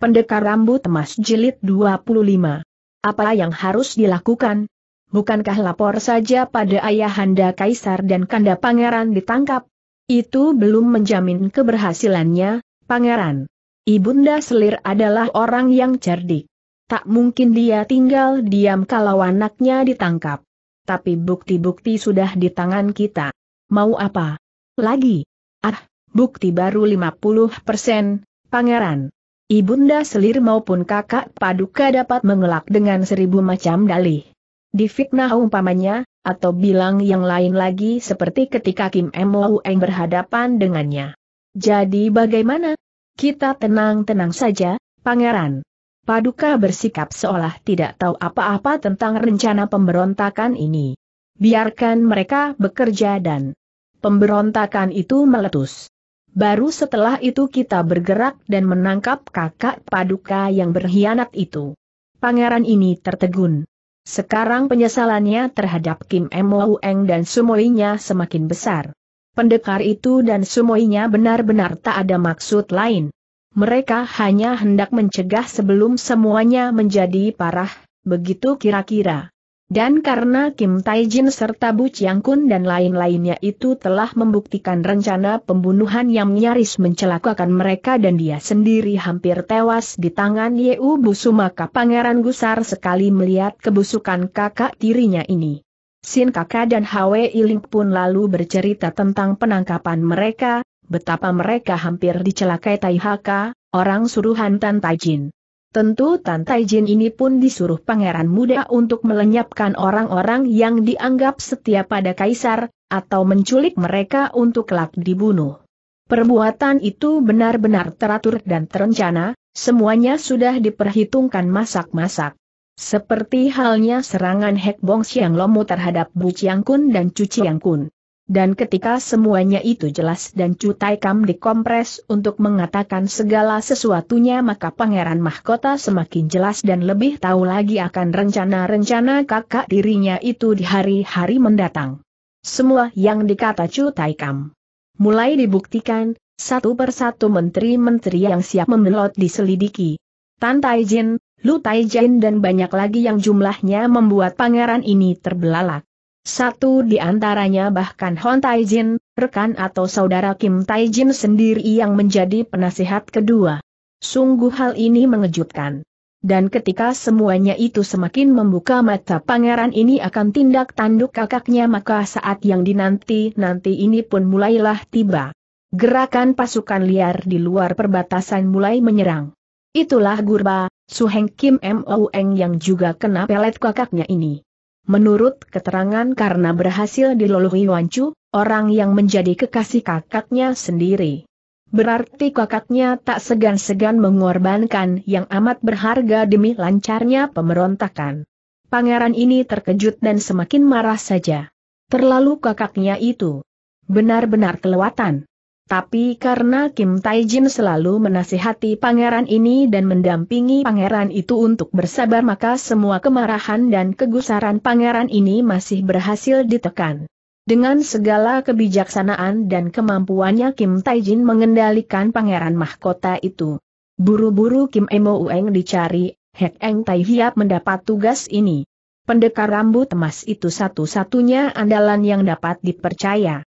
Pendekar Rambut Emas Jilid 25. Apa yang harus dilakukan? Bukankah lapor saja pada ayahanda Kaisar dan Kanda Pangeran ditangkap? Itu belum menjamin keberhasilannya, Pangeran. Ibunda Selir adalah orang yang cerdik. Tak mungkin dia tinggal diam kalau anaknya ditangkap. Tapi bukti-bukti sudah di tangan kita. Mau apa? Lagi? Ah, bukti baru 50 persen, Pangeran. Ibunda selir maupun kakak paduka dapat mengelak dengan seribu macam dalih. Difitnah umpamanya, atau bilang yang lain lagi seperti ketika Kim Mo Eng berhadapan dengannya. Jadi bagaimana? Kita tenang-tenang saja, pangeran. Paduka bersikap seolah tidak tahu apa-apa tentang rencana pemberontakan ini. Biarkan mereka bekerja dan pemberontakan itu meletus. Baru setelah itu kita bergerak dan menangkap kakak paduka yang berkhianat itu. Pangeran ini tertegun. Sekarang penyesalannya terhadap Kim Mo Eng dan sumoinya semakin besar. Pendekar itu dan sumoinya benar-benar tak ada maksud lain. Mereka hanya hendak mencegah sebelum semuanya menjadi parah, begitu kira-kira. Dan karena Kim Taijin serta Bu Chiang Kun dan lain-lainnya itu telah membuktikan rencana pembunuhan yang nyaris mencelakakan mereka dan dia sendiri hampir tewas di tangan Yeu Busu maka Pangeran Gusar sekali melihat kebusukan kakak tirinya ini. Sin kakak dan Hwe Iling pun lalu bercerita tentang penangkapan mereka, betapa mereka hampir dicelakai Taihaka, orang suruhan Tan Taijin. Tentu Tan Jin ini pun disuruh pangeran muda untuk melenyapkan orang-orang yang dianggap setia pada kaisar, atau menculik mereka untuk kelak dibunuh. Perbuatan itu benar-benar teratur dan terencana, semuanya sudah diperhitungkan masak-masak. Seperti halnya serangan Hek Bong Siang Lomu terhadap Bu Chiang Kun dan Cu Chiang Kun. Dan ketika semuanya itu jelas dan Cutai Kam dikompres untuk mengatakan segala sesuatunya maka Pangeran Mahkota semakin jelas dan lebih tahu lagi akan rencana-rencana kakak dirinya itu di hari-hari mendatang. Semua yang dikata Cutai Kam mulai dibuktikan, satu persatu menteri-menteri yang siap membelot diselidiki. Tan Taijin, Lu Taijin dan banyak lagi yang jumlahnya membuat pangeran ini terbelalak. Satu di antaranya bahkan Hon Taijin, rekan atau saudara Kim Taijin sendiri yang menjadi penasihat kedua. Sungguh hal ini mengejutkan. Dan ketika semuanya itu semakin membuka mata pangeran ini akan tindak tanduk kakaknya maka saat yang dinanti-nanti ini pun mulailah tiba. Gerakan pasukan liar di luar perbatasan mulai menyerang. Itulah Gurba, Suheng Kim Moeng yang juga kena pelet kakaknya ini. Menurut keterangan karena berhasil dilolohi Wancu, orang yang menjadi kekasih kakaknya sendiri. Berarti kakaknya tak segan-segan mengorbankan yang amat berharga demi lancarnya pemberontakan. Pangeran ini terkejut dan semakin marah saja. Terlalu kakaknya itu. Benar-benar kelewatan. Tapi karena Kim Taijin selalu menasihati pangeran ini dan mendampingi pangeran itu untuk bersabar maka semua kemarahan dan kegusaran pangeran ini masih berhasil ditekan. Dengan segala kebijaksanaan dan kemampuannya Kim Taijin mengendalikan pangeran mahkota itu. Buru-buru Kim Emo Ueng dicari, Hek Eng Tai Hiap mendapat tugas ini. Pendekar rambut emas itu satu-satunya andalan yang dapat dipercaya.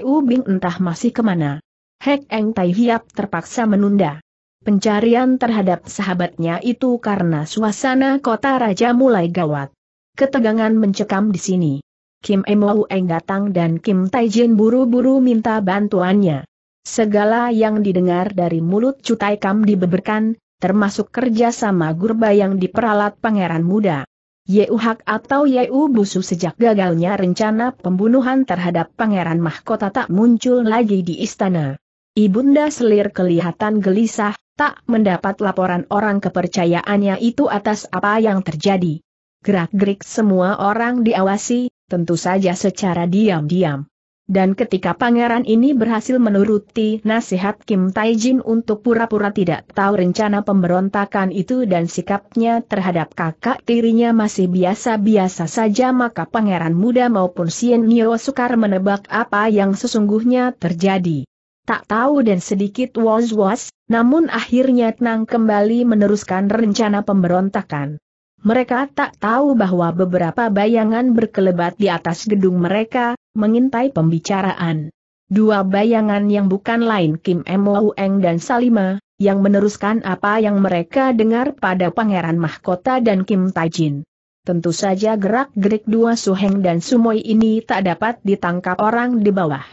U Bing entah masih kemana. Hek Eng Tai Hiap terpaksa menunda pencarian terhadap sahabatnya itu karena suasana kota raja mulai gawat. Ketegangan mencekam di sini. Kim Emou Eng datang dan Kim Taijin buru-buru minta bantuannya. Segala yang didengar dari mulut Cutai Kam dibeberkan, termasuk kerja kerjasama gurba yang diperalat pangeran muda. Hak atau Yeu Busu sejak gagalnya rencana pembunuhan terhadap Pangeran Mahkota tak muncul lagi di istana. Ibunda Selir kelihatan gelisah, tak mendapat laporan orang kepercayaannya itu atas apa yang terjadi. Gerak-gerik semua orang diawasi, tentu saja secara diam-diam. Dan ketika pangeran ini berhasil menuruti nasihat Kim Taijin untuk pura-pura tidak tahu rencana pemberontakan itu dan sikapnya terhadap kakak tirinya masih biasa-biasa saja maka pangeran muda maupun Sien Nio sukar menebak apa yang sesungguhnya terjadi. Tak tahu dan sedikit was-was, namun akhirnya Tenang kembali meneruskan rencana pemberontakan. Mereka tak tahu bahwa beberapa bayangan berkelebat di atas gedung mereka, mengintai pembicaraan. Dua bayangan yang bukan lain Kim Eng dan Salima, yang meneruskan apa yang mereka dengar pada Pangeran Mahkota dan Kim Tajin. Tentu saja gerak-gerik dua Suheng dan sumoy ini tak dapat ditangkap orang di bawah.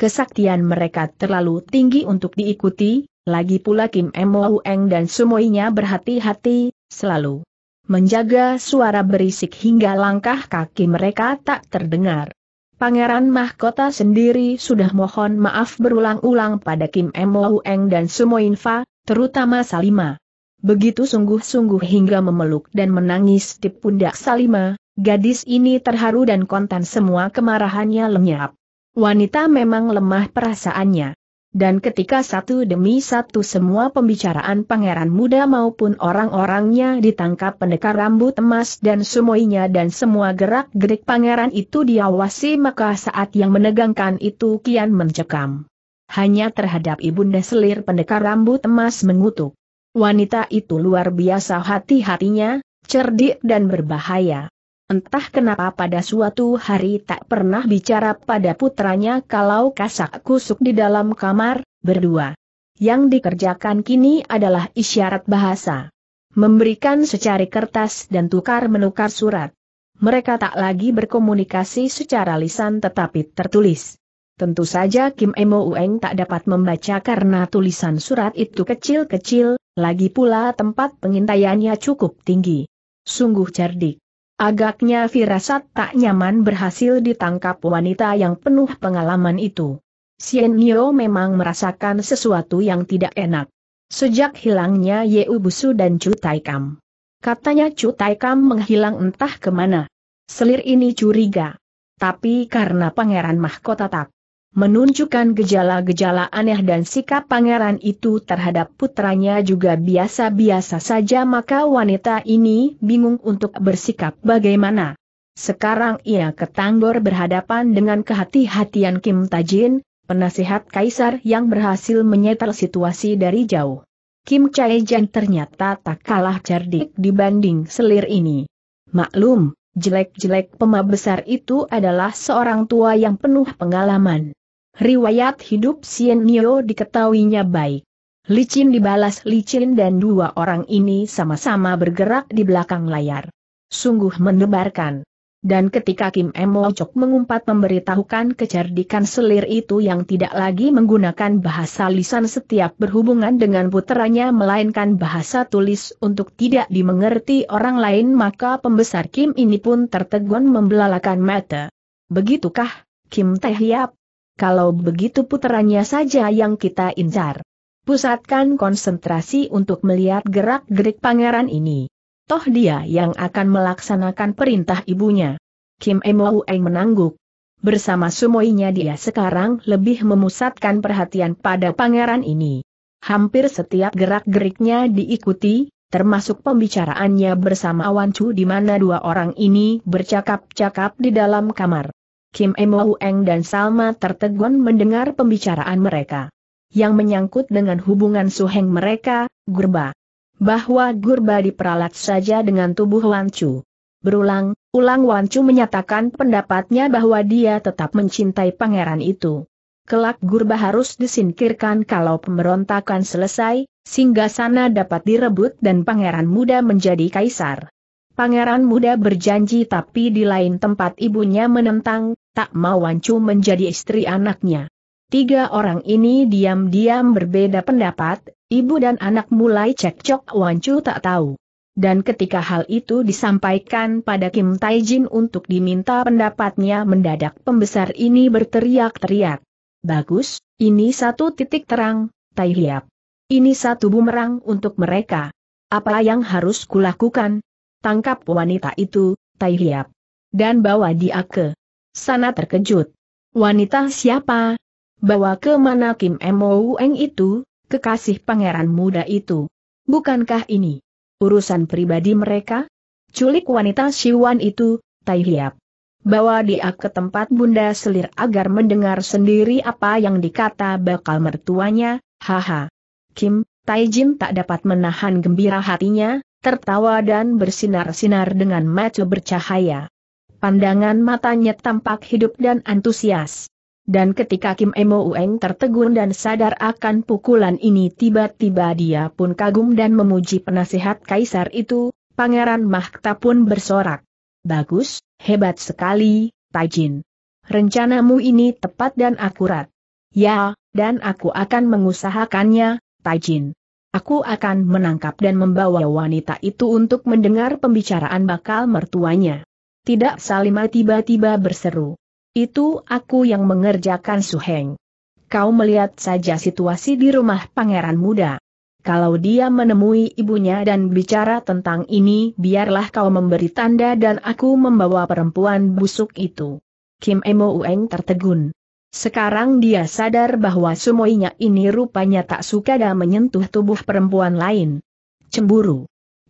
Kesaktian mereka terlalu tinggi untuk diikuti, lagi pula Kim Eng dan sumoynya berhati-hati, selalu menjaga suara berisik hingga langkah kaki mereka tak terdengar. Pangeran Mahkota sendiri sudah mohon maaf berulang-ulang pada Kim Eng dan Sumoinfa, terutama Salima. Begitu sungguh-sungguh hingga memeluk dan menangis di pundak Salima, gadis ini terharu dan kontan semua kemarahannya lenyap. Wanita memang lemah perasaannya dan ketika satu demi satu semua pembicaraan pangeran muda maupun orang-orangnya ditangkap pendekar rambut emas dan semuanya dan semua gerak-gerik pangeran itu diawasi maka saat yang menegangkan itu kian mencekam. Hanya terhadap ibunda selir pendekar rambut emas mengutuk. Wanita itu luar biasa hati-hatinya, cerdik dan berbahaya. Entah kenapa pada suatu hari tak pernah bicara pada putranya kalau kasak kusuk di dalam kamar, berdua. Yang dikerjakan kini adalah isyarat bahasa. Memberikan secari kertas dan tukar-menukar surat. Mereka tak lagi berkomunikasi secara lisan tetapi tertulis. Tentu saja Kim Emo Ueng tak dapat membaca karena tulisan surat itu kecil-kecil, lagi pula tempat pengintaiannya cukup tinggi. Sungguh cerdik. Agaknya firasat tak nyaman berhasil ditangkap wanita yang penuh pengalaman itu. Sien Nio memang merasakan sesuatu yang tidak enak. Sejak hilangnya Ye Ubusu dan Chu Taikam. Katanya Chu Taikam menghilang entah kemana. Selir ini curiga. Tapi karena pangeran mahkota tak menunjukkan gejala-gejala aneh dan sikap pangeran itu terhadap putranya juga biasa-biasa saja maka wanita ini bingung untuk bersikap bagaimana. Sekarang ia ketanggor berhadapan dengan kehati-hatian Kim Tajin, penasihat kaisar yang berhasil menyetel situasi dari jauh. Kim Chae Jan ternyata tak kalah cerdik dibanding selir ini. Maklum, jelek-jelek pemabesar itu adalah seorang tua yang penuh pengalaman. Riwayat hidup Sien Nio diketahuinya baik. Licin dibalas licin dan dua orang ini sama-sama bergerak di belakang layar. Sungguh menebarkan. Dan ketika Kim Emocok mengumpat memberitahukan kecerdikan selir itu yang tidak lagi menggunakan bahasa lisan setiap berhubungan dengan puteranya melainkan bahasa tulis untuk tidak dimengerti orang lain maka pembesar Kim ini pun tertegun membelalakan mata. Begitukah, Kim Taehyap? kalau begitu putranya saja yang kita incar. Pusatkan konsentrasi untuk melihat gerak-gerik pangeran ini. Toh dia yang akan melaksanakan perintah ibunya. Kim Emo Eng menangguk. Bersama sumoinya dia sekarang lebih memusatkan perhatian pada pangeran ini. Hampir setiap gerak-geriknya diikuti, termasuk pembicaraannya bersama Wan Chu di mana dua orang ini bercakap-cakap di dalam kamar. Kim Emo dan Salma tertegun mendengar pembicaraan mereka. Yang menyangkut dengan hubungan suheng mereka, Gurba. Bahwa Gurba diperalat saja dengan tubuh Wancu. Berulang, ulang Wancu menyatakan pendapatnya bahwa dia tetap mencintai pangeran itu. Kelak Gurba harus disingkirkan kalau pemberontakan selesai, sehingga sana dapat direbut dan pangeran muda menjadi kaisar. Pangeran muda berjanji tapi di lain tempat ibunya menentang, tak mau Wancu menjadi istri anaknya. Tiga orang ini diam-diam berbeda pendapat, ibu dan anak mulai cekcok Wancu tak tahu. Dan ketika hal itu disampaikan pada Kim Taijin untuk diminta pendapatnya mendadak pembesar ini berteriak-teriak. Bagus, ini satu titik terang, Tai Hiap. Ini satu bumerang untuk mereka. Apa yang harus kulakukan? Tangkap wanita itu, Tai Hiap. Dan bawa dia ke Sana terkejut. Wanita siapa? Bawa ke mana Kim Moueng itu, kekasih pangeran muda itu? Bukankah ini urusan pribadi mereka? Culik wanita Siwan itu, Tai Hiap. Bawa dia ke tempat Bunda Selir agar mendengar sendiri apa yang dikata bakal mertuanya, haha. Kim, Tai Jin tak dapat menahan gembira hatinya, tertawa dan bersinar-sinar dengan mata bercahaya. Pandangan matanya tampak hidup dan antusias. Dan ketika Kim Emo Ueng tertegun dan sadar akan pukulan ini tiba-tiba dia pun kagum dan memuji penasehat kaisar itu, Pangeran Mahkta pun bersorak. Bagus, hebat sekali, Tajin. Rencanamu ini tepat dan akurat. Ya, dan aku akan mengusahakannya, Tajin. Aku akan menangkap dan membawa wanita itu untuk mendengar pembicaraan bakal mertuanya. Tidak Salima tiba-tiba berseru. Itu aku yang mengerjakan Suheng. Kau melihat saja situasi di rumah pangeran muda. Kalau dia menemui ibunya dan bicara tentang ini, biarlah kau memberi tanda dan aku membawa perempuan busuk itu. Kim Emo Ueng tertegun. Sekarang dia sadar bahwa sumoinya ini rupanya tak suka dan menyentuh tubuh perempuan lain. Cemburu.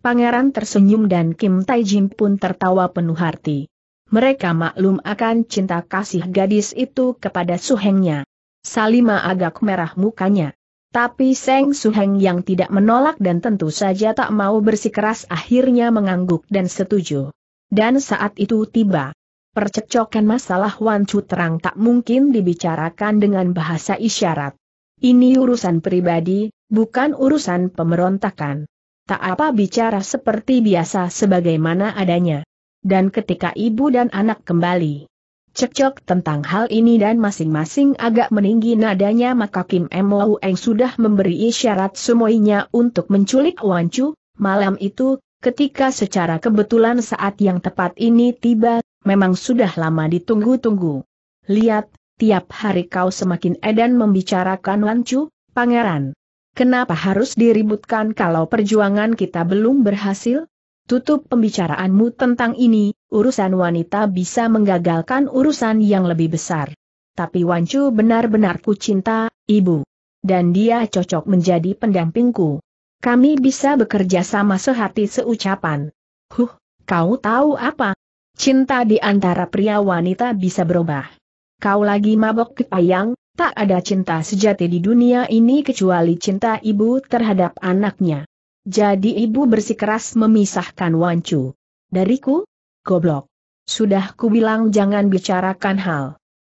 Pangeran tersenyum dan Kim Taijin pun tertawa penuh hati. Mereka maklum akan cinta kasih gadis itu kepada Su Hengnya. Salima agak merah mukanya. Tapi Seng Heng yang tidak menolak dan tentu saja tak mau bersikeras akhirnya mengangguk dan setuju. Dan saat itu tiba. percecokan masalah Wan Chu terang tak mungkin dibicarakan dengan bahasa isyarat. Ini urusan pribadi, bukan urusan pemberontakan tak apa bicara seperti biasa sebagaimana adanya. Dan ketika ibu dan anak kembali cekcok tentang hal ini dan masing-masing agak meninggi nadanya maka Kim Mo Eng sudah memberi isyarat semuanya untuk menculik Wan Chu. Malam itu, ketika secara kebetulan saat yang tepat ini tiba, memang sudah lama ditunggu-tunggu. Lihat, tiap hari kau semakin edan membicarakan Wan Chu, pangeran. Kenapa harus diributkan kalau perjuangan kita belum berhasil? Tutup pembicaraanmu tentang ini, urusan wanita bisa menggagalkan urusan yang lebih besar. Tapi Wancu benar-benar ku cinta, ibu. Dan dia cocok menjadi pendampingku. Kami bisa bekerja sama sehati seucapan. Huh, kau tahu apa? Cinta di antara pria wanita bisa berubah. Kau lagi mabok kepayang, Tak ada cinta sejati di dunia ini kecuali cinta ibu terhadap anaknya. Jadi ibu bersikeras memisahkan Wancu. Dariku? Goblok. Sudah ku bilang jangan bicarakan hal.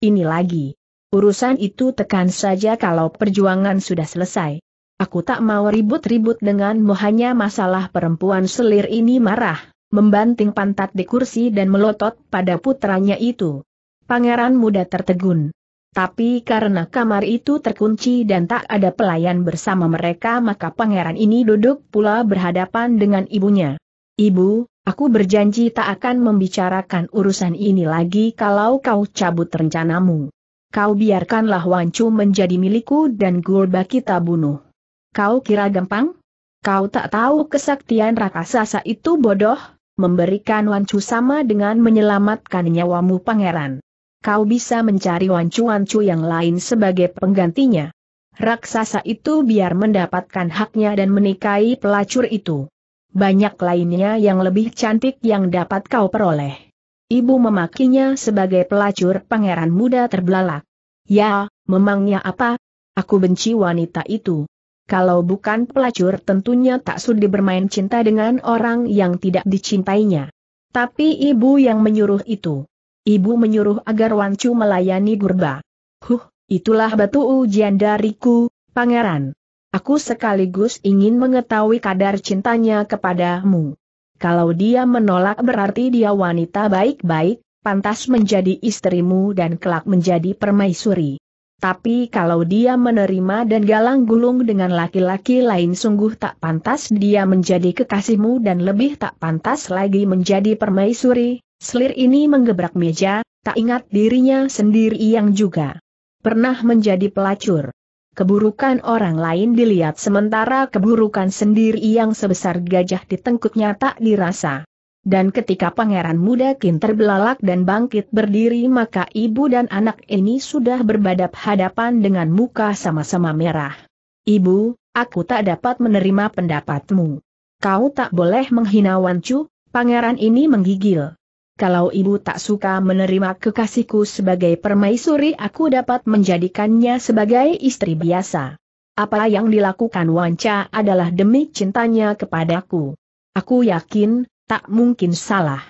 Ini lagi. Urusan itu tekan saja kalau perjuangan sudah selesai. Aku tak mau ribut-ribut denganmu hanya masalah perempuan selir ini marah, membanting pantat di kursi dan melotot pada putranya itu. Pangeran muda tertegun. Tapi karena kamar itu terkunci dan tak ada pelayan bersama mereka maka pangeran ini duduk pula berhadapan dengan ibunya. Ibu, aku berjanji tak akan membicarakan urusan ini lagi kalau kau cabut rencanamu. Kau biarkanlah Wancu menjadi milikku dan Gurba kita bunuh. Kau kira gampang? Kau tak tahu kesaktian raksasa itu bodoh, memberikan Wancu sama dengan menyelamatkan nyawamu pangeran kau bisa mencari wancu-wancu yang lain sebagai penggantinya. Raksasa itu biar mendapatkan haknya dan menikahi pelacur itu. Banyak lainnya yang lebih cantik yang dapat kau peroleh. Ibu memakinya sebagai pelacur pangeran muda terbelalak. Ya, memangnya apa? Aku benci wanita itu. Kalau bukan pelacur tentunya tak sudi bermain cinta dengan orang yang tidak dicintainya. Tapi ibu yang menyuruh itu ibu menyuruh agar Wancu melayani Gurba. Huh, itulah batu ujian dariku, pangeran. Aku sekaligus ingin mengetahui kadar cintanya kepadamu. Kalau dia menolak berarti dia wanita baik-baik, pantas menjadi istrimu dan kelak menjadi permaisuri. Tapi kalau dia menerima dan galang gulung dengan laki-laki lain sungguh tak pantas dia menjadi kekasihmu dan lebih tak pantas lagi menjadi permaisuri, Selir ini menggebrak meja, tak ingat dirinya sendiri yang juga pernah menjadi pelacur. Keburukan orang lain dilihat sementara keburukan sendiri yang sebesar gajah ditengkutnya tak dirasa. Dan ketika pangeran muda kin terbelalak dan bangkit berdiri maka ibu dan anak ini sudah berbadap hadapan dengan muka sama-sama merah. Ibu, aku tak dapat menerima pendapatmu. Kau tak boleh menghina Wancu, pangeran ini menggigil kalau ibu tak suka menerima kekasihku sebagai permaisuri aku dapat menjadikannya sebagai istri biasa. Apa yang dilakukan Wanca adalah demi cintanya kepadaku. Aku yakin, tak mungkin salah.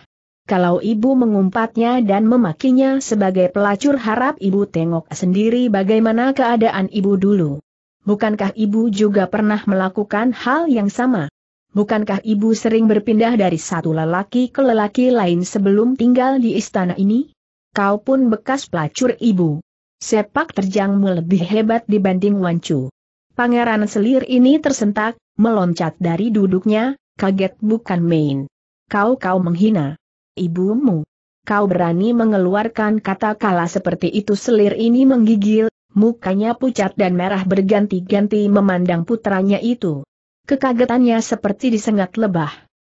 Kalau ibu mengumpatnya dan memakinya sebagai pelacur harap ibu tengok sendiri bagaimana keadaan ibu dulu. Bukankah ibu juga pernah melakukan hal yang sama? bukankah ibu sering berpindah dari satu lelaki ke lelaki lain sebelum tinggal di istana ini? Kau pun bekas pelacur ibu. Sepak terjangmu lebih hebat dibanding Wancu. Pangeran selir ini tersentak, meloncat dari duduknya, kaget bukan main. Kau-kau menghina. Ibumu. Kau berani mengeluarkan kata kala seperti itu selir ini menggigil, mukanya pucat dan merah berganti-ganti memandang putranya itu. Kekagetannya seperti disengat lebah.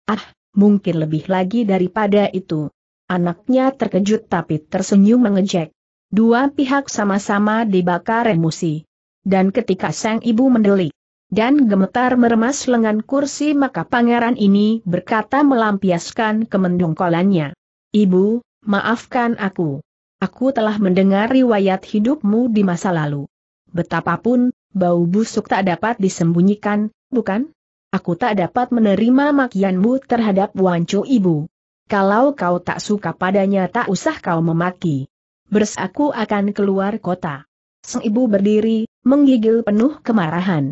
Ah, mungkin lebih lagi daripada itu. Anaknya terkejut tapi tersenyum mengejek. Dua pihak sama-sama dibakar emosi. Dan ketika sang ibu mendelik dan gemetar meremas lengan kursi maka pangeran ini berkata melampiaskan kemendungkolannya. Ibu, maafkan aku. Aku telah mendengar riwayat hidupmu di masa lalu. Betapapun, bau busuk tak dapat disembunyikan, bukan? Aku tak dapat menerima makianmu terhadap Wancu Ibu. Kalau kau tak suka padanya tak usah kau memaki. aku akan keluar kota. Sang ibu berdiri, menggigil penuh kemarahan.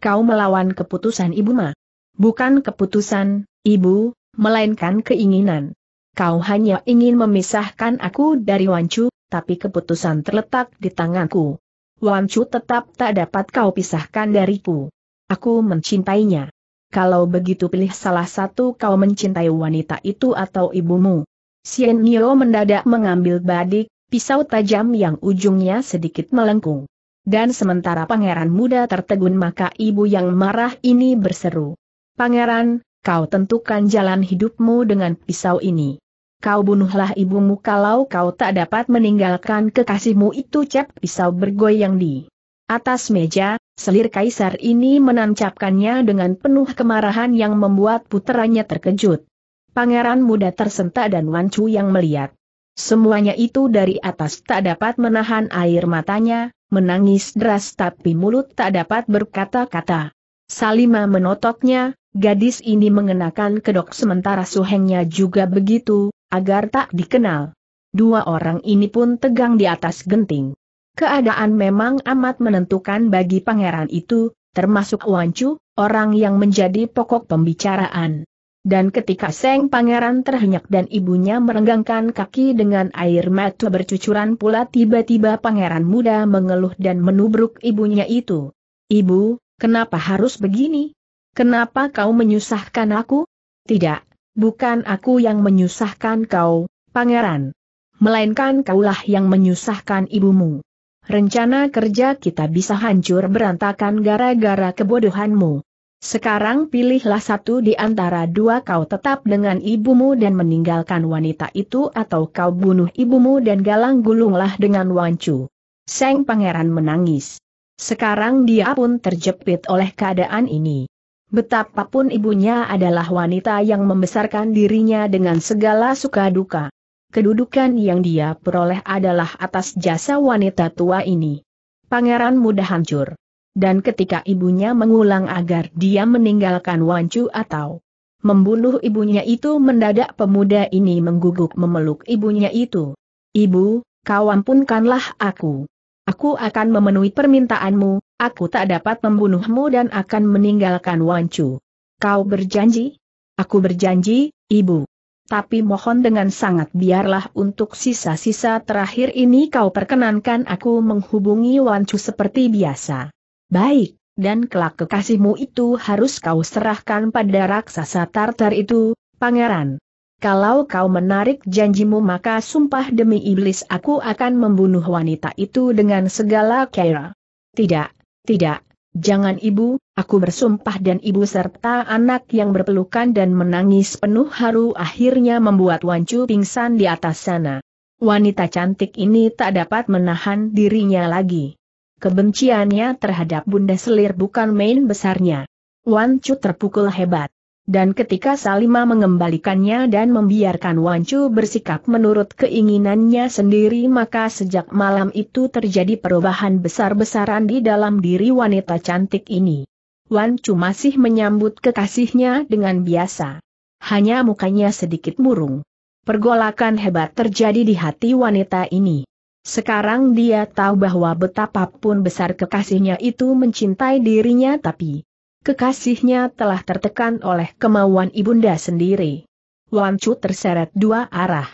Kau melawan keputusan ibu ma. Bukan keputusan, ibu, melainkan keinginan. Kau hanya ingin memisahkan aku dari Wancu, tapi keputusan terletak di tanganku. Wancu tetap tak dapat kau pisahkan dariku aku mencintainya. Kalau begitu pilih salah satu kau mencintai wanita itu atau ibumu. Sien Nio mendadak mengambil badik, pisau tajam yang ujungnya sedikit melengkung. Dan sementara pangeran muda tertegun maka ibu yang marah ini berseru. Pangeran, kau tentukan jalan hidupmu dengan pisau ini. Kau bunuhlah ibumu kalau kau tak dapat meninggalkan kekasihmu itu cep pisau bergoyang di atas meja, Selir kaisar ini menancapkannya dengan penuh kemarahan yang membuat puteranya terkejut. Pangeran muda tersentak dan Wancu yang melihat. Semuanya itu dari atas tak dapat menahan air matanya, menangis deras tapi mulut tak dapat berkata-kata. Salima menotoknya, gadis ini mengenakan kedok sementara suhengnya juga begitu, agar tak dikenal. Dua orang ini pun tegang di atas genting. Keadaan memang amat menentukan bagi pangeran itu, termasuk Wancu, orang yang menjadi pokok pembicaraan. Dan ketika Seng Pangeran terhenyak dan ibunya merenggangkan kaki dengan air mata bercucuran pula tiba-tiba pangeran muda mengeluh dan menubruk ibunya itu. Ibu, kenapa harus begini? Kenapa kau menyusahkan aku? Tidak, bukan aku yang menyusahkan kau, pangeran. Melainkan kaulah yang menyusahkan ibumu. Rencana kerja kita bisa hancur berantakan gara-gara kebodohanmu. Sekarang pilihlah satu di antara dua kau tetap dengan ibumu dan meninggalkan wanita itu atau kau bunuh ibumu dan galang gulunglah dengan wancu. Seng pangeran menangis. Sekarang dia pun terjepit oleh keadaan ini. Betapapun ibunya adalah wanita yang membesarkan dirinya dengan segala suka duka kedudukan yang dia peroleh adalah atas jasa wanita tua ini. Pangeran mudah hancur. Dan ketika ibunya mengulang agar dia meninggalkan Wancu atau membunuh ibunya itu mendadak pemuda ini mengguguk memeluk ibunya itu. Ibu, kau ampunkanlah aku. Aku akan memenuhi permintaanmu, aku tak dapat membunuhmu dan akan meninggalkan Wancu. Kau berjanji? Aku berjanji, ibu tapi mohon dengan sangat biarlah untuk sisa-sisa terakhir ini kau perkenankan aku menghubungi Wancu seperti biasa. Baik, dan kelak kekasihmu itu harus kau serahkan pada raksasa Tartar itu, pangeran. Kalau kau menarik janjimu maka sumpah demi iblis aku akan membunuh wanita itu dengan segala kera. Tidak, tidak, Jangan ibu, aku bersumpah dan ibu serta anak yang berpelukan dan menangis penuh haru akhirnya membuat Wancu pingsan di atas sana. Wanita cantik ini tak dapat menahan dirinya lagi. Kebenciannya terhadap Bunda Selir bukan main besarnya. Wancu terpukul hebat. Dan ketika Salima mengembalikannya dan membiarkan Wancu bersikap menurut keinginannya sendiri maka sejak malam itu terjadi perubahan besar-besaran di dalam diri wanita cantik ini. Wancu masih menyambut kekasihnya dengan biasa. Hanya mukanya sedikit murung. Pergolakan hebat terjadi di hati wanita ini. Sekarang dia tahu bahwa betapapun besar kekasihnya itu mencintai dirinya tapi Kekasihnya telah tertekan oleh kemauan ibunda sendiri. Wan Chu terseret dua arah.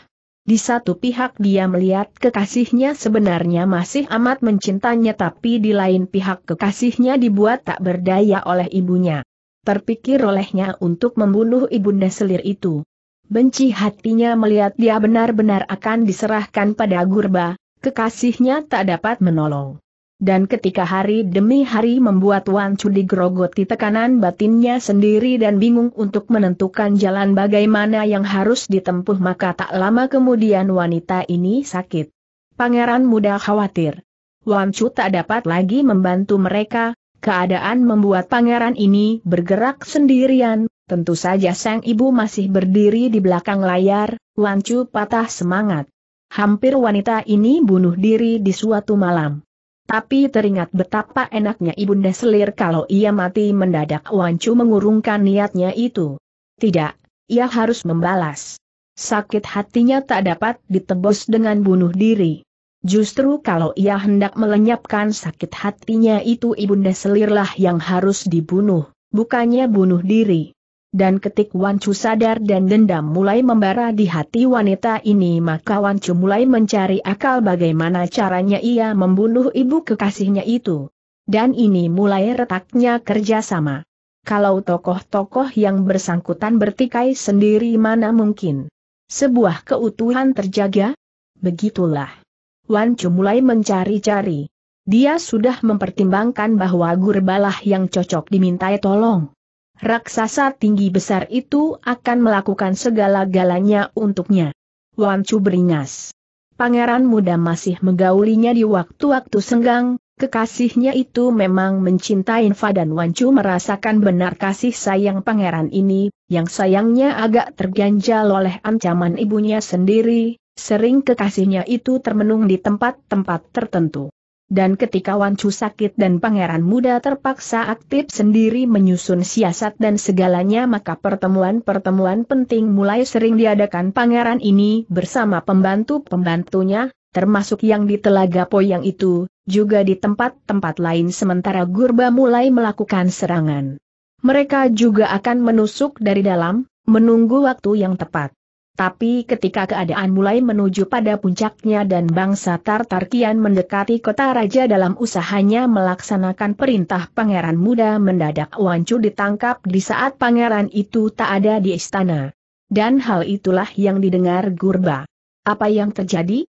Di satu pihak dia melihat kekasihnya sebenarnya masih amat mencintanya tapi di lain pihak kekasihnya dibuat tak berdaya oleh ibunya. Terpikir olehnya untuk membunuh ibunda selir itu. Benci hatinya melihat dia benar-benar akan diserahkan pada Gurba, kekasihnya tak dapat menolong dan ketika hari demi hari membuat Wan Chu digerogoti tekanan batinnya sendiri dan bingung untuk menentukan jalan bagaimana yang harus ditempuh maka tak lama kemudian wanita ini sakit. Pangeran muda khawatir. Wan Chu tak dapat lagi membantu mereka, keadaan membuat pangeran ini bergerak sendirian, tentu saja sang ibu masih berdiri di belakang layar, Wan Chu patah semangat. Hampir wanita ini bunuh diri di suatu malam. Tapi teringat betapa enaknya Ibunda Selir kalau ia mati mendadak Wancu mengurungkan niatnya itu. Tidak, ia harus membalas. Sakit hatinya tak dapat ditebus dengan bunuh diri. Justru kalau ia hendak melenyapkan sakit hatinya itu Ibunda Selirlah yang harus dibunuh, bukannya bunuh diri. Dan ketik Chu sadar dan dendam mulai membara di hati wanita ini maka Wan Chu mulai mencari akal bagaimana caranya ia membunuh ibu kekasihnya itu. Dan ini mulai retaknya kerjasama. Kalau tokoh-tokoh yang bersangkutan bertikai sendiri mana mungkin. Sebuah keutuhan terjaga? Begitulah. Wan Chu mulai mencari-cari. Dia sudah mempertimbangkan bahwa Gurbalah yang cocok dimintai tolong raksasa tinggi besar itu akan melakukan segala-galanya untuknya. Wan Chu beringas. Pangeran muda masih menggaulinya di waktu-waktu senggang, kekasihnya itu memang mencintai Infa dan Wan Chu merasakan benar kasih sayang pangeran ini, yang sayangnya agak terganjal oleh ancaman ibunya sendiri, sering kekasihnya itu termenung di tempat-tempat tertentu dan ketika Wancu sakit dan pangeran muda terpaksa aktif sendiri menyusun siasat dan segalanya maka pertemuan-pertemuan penting mulai sering diadakan pangeran ini bersama pembantu-pembantunya, termasuk yang di Telaga Poyang itu, juga di tempat-tempat lain sementara Gurba mulai melakukan serangan. Mereka juga akan menusuk dari dalam, menunggu waktu yang tepat. Tapi ketika keadaan mulai menuju pada puncaknya dan bangsa Tartar kian mendekati kota raja dalam usahanya melaksanakan perintah pangeran muda mendadak Wancu ditangkap di saat pangeran itu tak ada di istana. Dan hal itulah yang didengar Gurba. Apa yang terjadi?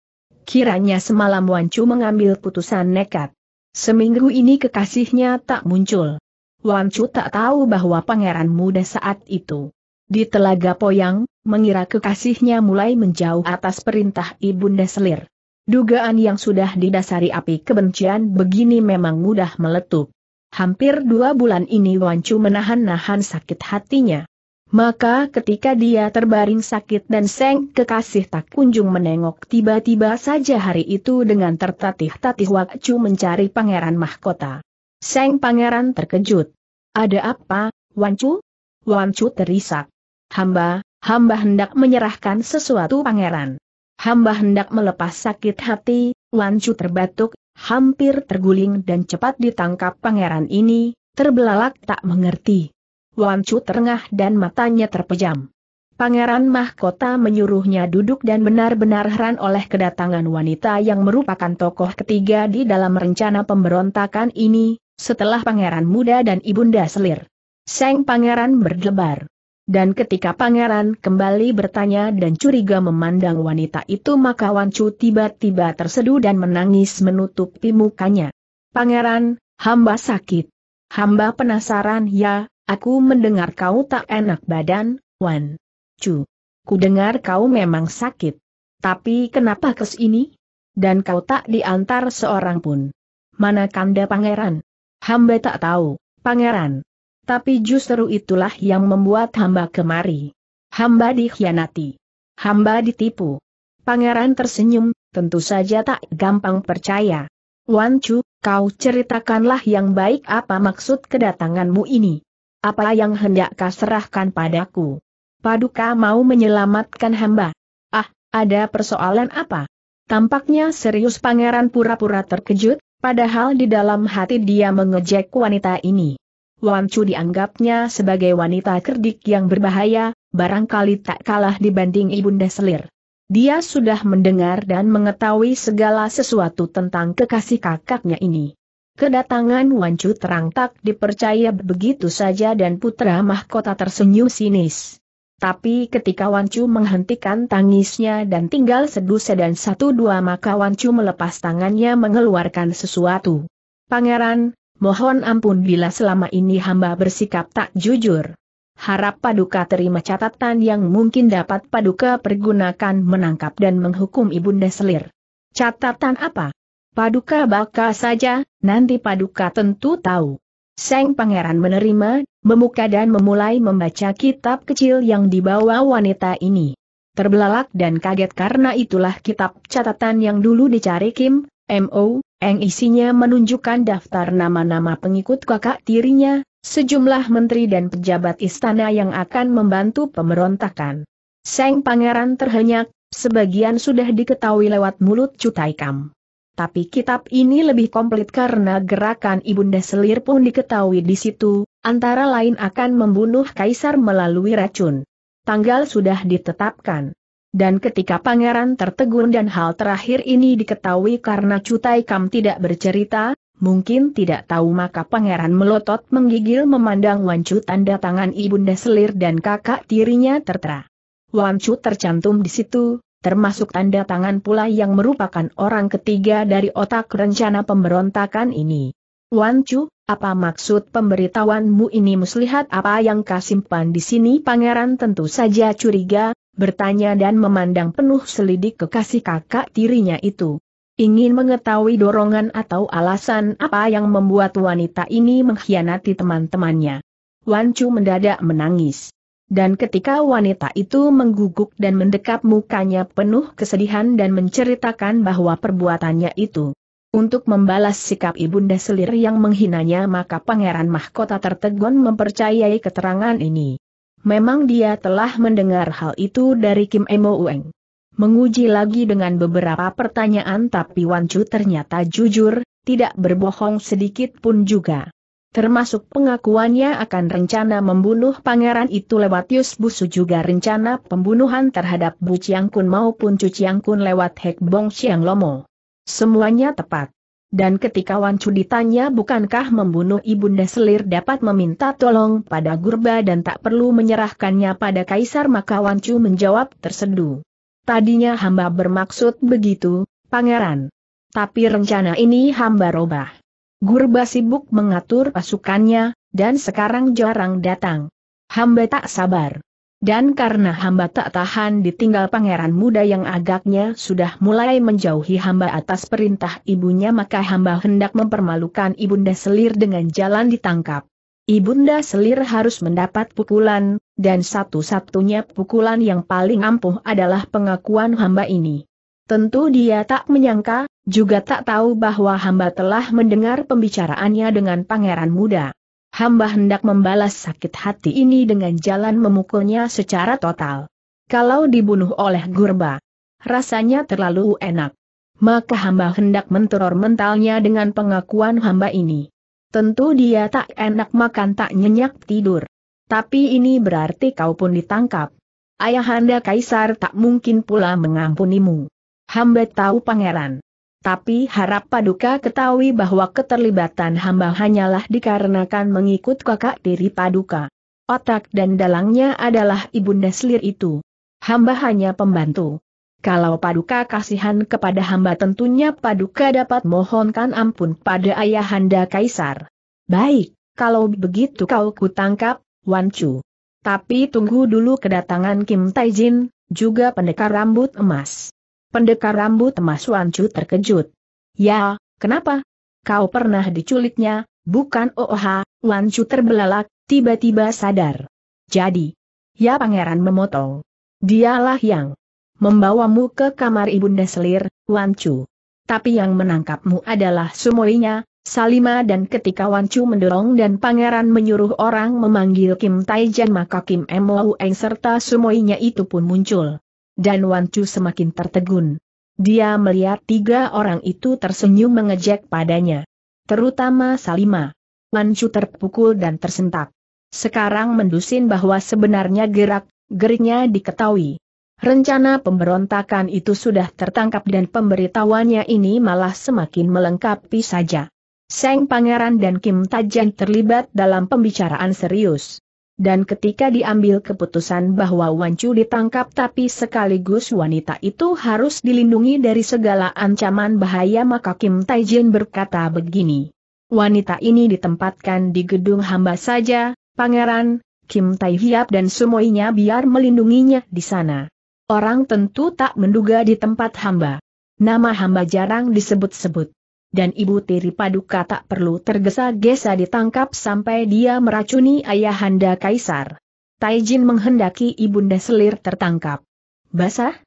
Kiranya semalam Wancu mengambil putusan nekat. Seminggu ini kekasihnya tak muncul. Wancu tak tahu bahwa pangeran muda saat itu. Di Telaga Poyang, mengira kekasihnya mulai menjauh atas perintah Ibunda Selir. Dugaan yang sudah didasari api kebencian begini memang mudah meletup. Hampir dua bulan ini Wancu menahan-nahan sakit hatinya. Maka ketika dia terbaring sakit dan seng kekasih tak kunjung menengok tiba-tiba saja hari itu dengan tertatih-tatih Wancu mencari pangeran mahkota. Seng pangeran terkejut. Ada apa, Wancu? Wancu terisak. Hamba, hamba hendak menyerahkan sesuatu pangeran. Hamba hendak melepas sakit hati, Lancu terbatuk, hampir terguling dan cepat ditangkap pangeran ini, terbelalak tak mengerti. Wancu terengah dan matanya terpejam. Pangeran Mahkota menyuruhnya duduk dan benar-benar heran oleh kedatangan wanita yang merupakan tokoh ketiga di dalam rencana pemberontakan ini, setelah pangeran muda dan ibunda selir. Seng pangeran berdebar. Dan ketika pangeran kembali bertanya dan curiga memandang wanita itu maka wan Chu tiba-tiba terseduh dan menangis menutupi mukanya. Pangeran, hamba sakit. Hamba penasaran ya, aku mendengar kau tak enak badan, Wan. Chu. Ku dengar kau memang sakit. Tapi kenapa kes ini? Dan kau tak diantar seorang pun. Mana kanda pangeran? Hamba tak tahu, pangeran. Tapi justru itulah yang membuat hamba kemari. Hamba dikhianati. Hamba ditipu. Pangeran tersenyum, tentu saja tak gampang percaya. Wan Chu, kau ceritakanlah yang baik apa maksud kedatanganmu ini. Apa yang hendak kau serahkan padaku? Paduka mau menyelamatkan hamba. Ah, ada persoalan apa? Tampaknya serius pangeran pura-pura terkejut, padahal di dalam hati dia mengejek wanita ini. Wan Chu dianggapnya sebagai wanita kerdik yang berbahaya, barangkali tak kalah dibanding Ibunda Selir. Dia sudah mendengar dan mengetahui segala sesuatu tentang kekasih kakaknya ini. Kedatangan Wan Chu terang tak dipercaya begitu saja dan putra mahkota tersenyum sinis. Tapi ketika Wan Chu menghentikan tangisnya dan tinggal sedusa sedan satu dua maka Wan Chu melepas tangannya mengeluarkan sesuatu. Pangeran, Mohon ampun bila selama ini hamba bersikap tak jujur. Harap Paduka terima catatan yang mungkin dapat Paduka pergunakan menangkap dan menghukum Ibunda Selir. Catatan apa? Paduka baka saja, nanti Paduka tentu tahu. Seng Pangeran menerima, memuka dan memulai membaca kitab kecil yang dibawa wanita ini. Terbelalak dan kaget karena itulah kitab catatan yang dulu dicari Kim, MO, yang isinya menunjukkan daftar nama-nama pengikut kakak tirinya, sejumlah menteri dan pejabat istana yang akan membantu pemberontakan. Seng pangeran terhenyak, sebagian sudah diketahui lewat mulut Cutaikam. Tapi kitab ini lebih komplit karena gerakan Ibunda Selir pun diketahui di situ, antara lain akan membunuh kaisar melalui racun. Tanggal sudah ditetapkan. Dan ketika pangeran tertegun dan hal terakhir ini diketahui karena Cutai Kam tidak bercerita, mungkin tidak tahu maka pangeran melotot menggigil memandang Wan Wancu tanda tangan ibunda selir dan kakak tirinya tertera. Wan Wancu tercantum di situ, termasuk tanda tangan pula yang merupakan orang ketiga dari otak rencana pemberontakan ini. Wan Wancu, apa maksud pemberitahuanmu ini muslihat apa yang kasimpan di sini pangeran tentu saja curiga, bertanya dan memandang penuh selidik kekasih kakak tirinya itu. Ingin mengetahui dorongan atau alasan apa yang membuat wanita ini mengkhianati teman-temannya. Wan Chu mendadak menangis. Dan ketika wanita itu mengguguk dan mendekap mukanya penuh kesedihan dan menceritakan bahwa perbuatannya itu untuk membalas sikap ibunda selir yang menghinanya maka pangeran mahkota tertegun mempercayai keterangan ini. Memang dia telah mendengar hal itu dari Kim Emo Ueng. Menguji lagi dengan beberapa pertanyaan tapi Wan Chu ternyata jujur, tidak berbohong sedikit pun juga. Termasuk pengakuannya akan rencana membunuh pangeran itu lewat Yus Busu juga rencana pembunuhan terhadap Bu Chiang Kun maupun Cu Chiang Kun lewat Hek Bong Chiang Lomo. Semuanya tepat. Dan ketika Wan Chu ditanya bukankah membunuh Ibunda Selir dapat meminta tolong pada Gurba dan tak perlu menyerahkannya pada Kaisar maka Wan Chu menjawab terseduh. Tadinya hamba bermaksud begitu, pangeran. Tapi rencana ini hamba robah. Gurba sibuk mengatur pasukannya, dan sekarang jarang datang. Hamba tak sabar. Dan karena hamba tak tahan ditinggal pangeran muda yang agaknya sudah mulai menjauhi hamba atas perintah ibunya maka hamba hendak mempermalukan ibunda selir dengan jalan ditangkap. Ibunda selir harus mendapat pukulan, dan satu-satunya pukulan yang paling ampuh adalah pengakuan hamba ini. Tentu dia tak menyangka, juga tak tahu bahwa hamba telah mendengar pembicaraannya dengan pangeran muda hamba hendak membalas sakit hati ini dengan jalan memukulnya secara total. Kalau dibunuh oleh Gurba, rasanya terlalu enak. Maka hamba hendak menteror mentalnya dengan pengakuan hamba ini. Tentu dia tak enak makan tak nyenyak tidur. Tapi ini berarti kau pun ditangkap. Ayahanda Kaisar tak mungkin pula mengampunimu. Hamba tahu pangeran. Tapi harap Paduka ketahui bahwa keterlibatan hamba hanyalah dikarenakan mengikut kakak tiri Paduka. Otak dan dalangnya adalah Ibunda Selir itu. Hamba hanya pembantu. Kalau Paduka kasihan kepada hamba tentunya Paduka dapat mohonkan ampun pada Ayahanda Kaisar. Baik, kalau begitu kau kutangkap, Wancu. Tapi tunggu dulu kedatangan Kim Taijin, juga pendekar rambut emas. Pendekar rambut emas Wancu terkejut. Ya, kenapa? Kau pernah diculiknya, bukan OOH, Wancu terbelalak, tiba-tiba sadar. Jadi, ya pangeran memotong. Dialah yang membawamu ke kamar ibunda selir, Wancu. Tapi yang menangkapmu adalah sumoinya, Salima dan ketika Wancu mendorong dan pangeran menyuruh orang memanggil Kim Taijan maka Kim Eng serta sumoinya itu pun muncul dan Wan Chu semakin tertegun. Dia melihat tiga orang itu tersenyum mengejek padanya. Terutama Salima. Wan Chu terpukul dan tersentak. Sekarang mendusin bahwa sebenarnya gerak, geriknya diketahui. Rencana pemberontakan itu sudah tertangkap dan pemberitahuannya ini malah semakin melengkapi saja. Seng Pangeran dan Kim Tajan terlibat dalam pembicaraan serius. Dan ketika diambil keputusan bahwa Wancu ditangkap tapi sekaligus wanita itu harus dilindungi dari segala ancaman bahaya maka Kim Taijin berkata begini. Wanita ini ditempatkan di gedung hamba saja, pangeran, Kim Tai Hiap dan semuanya biar melindunginya di sana. Orang tentu tak menduga di tempat hamba. Nama hamba jarang disebut-sebut dan ibu tiri paduka tak perlu tergesa-gesa ditangkap sampai dia meracuni ayahanda kaisar. Taijin menghendaki ibunda selir tertangkap. Basah?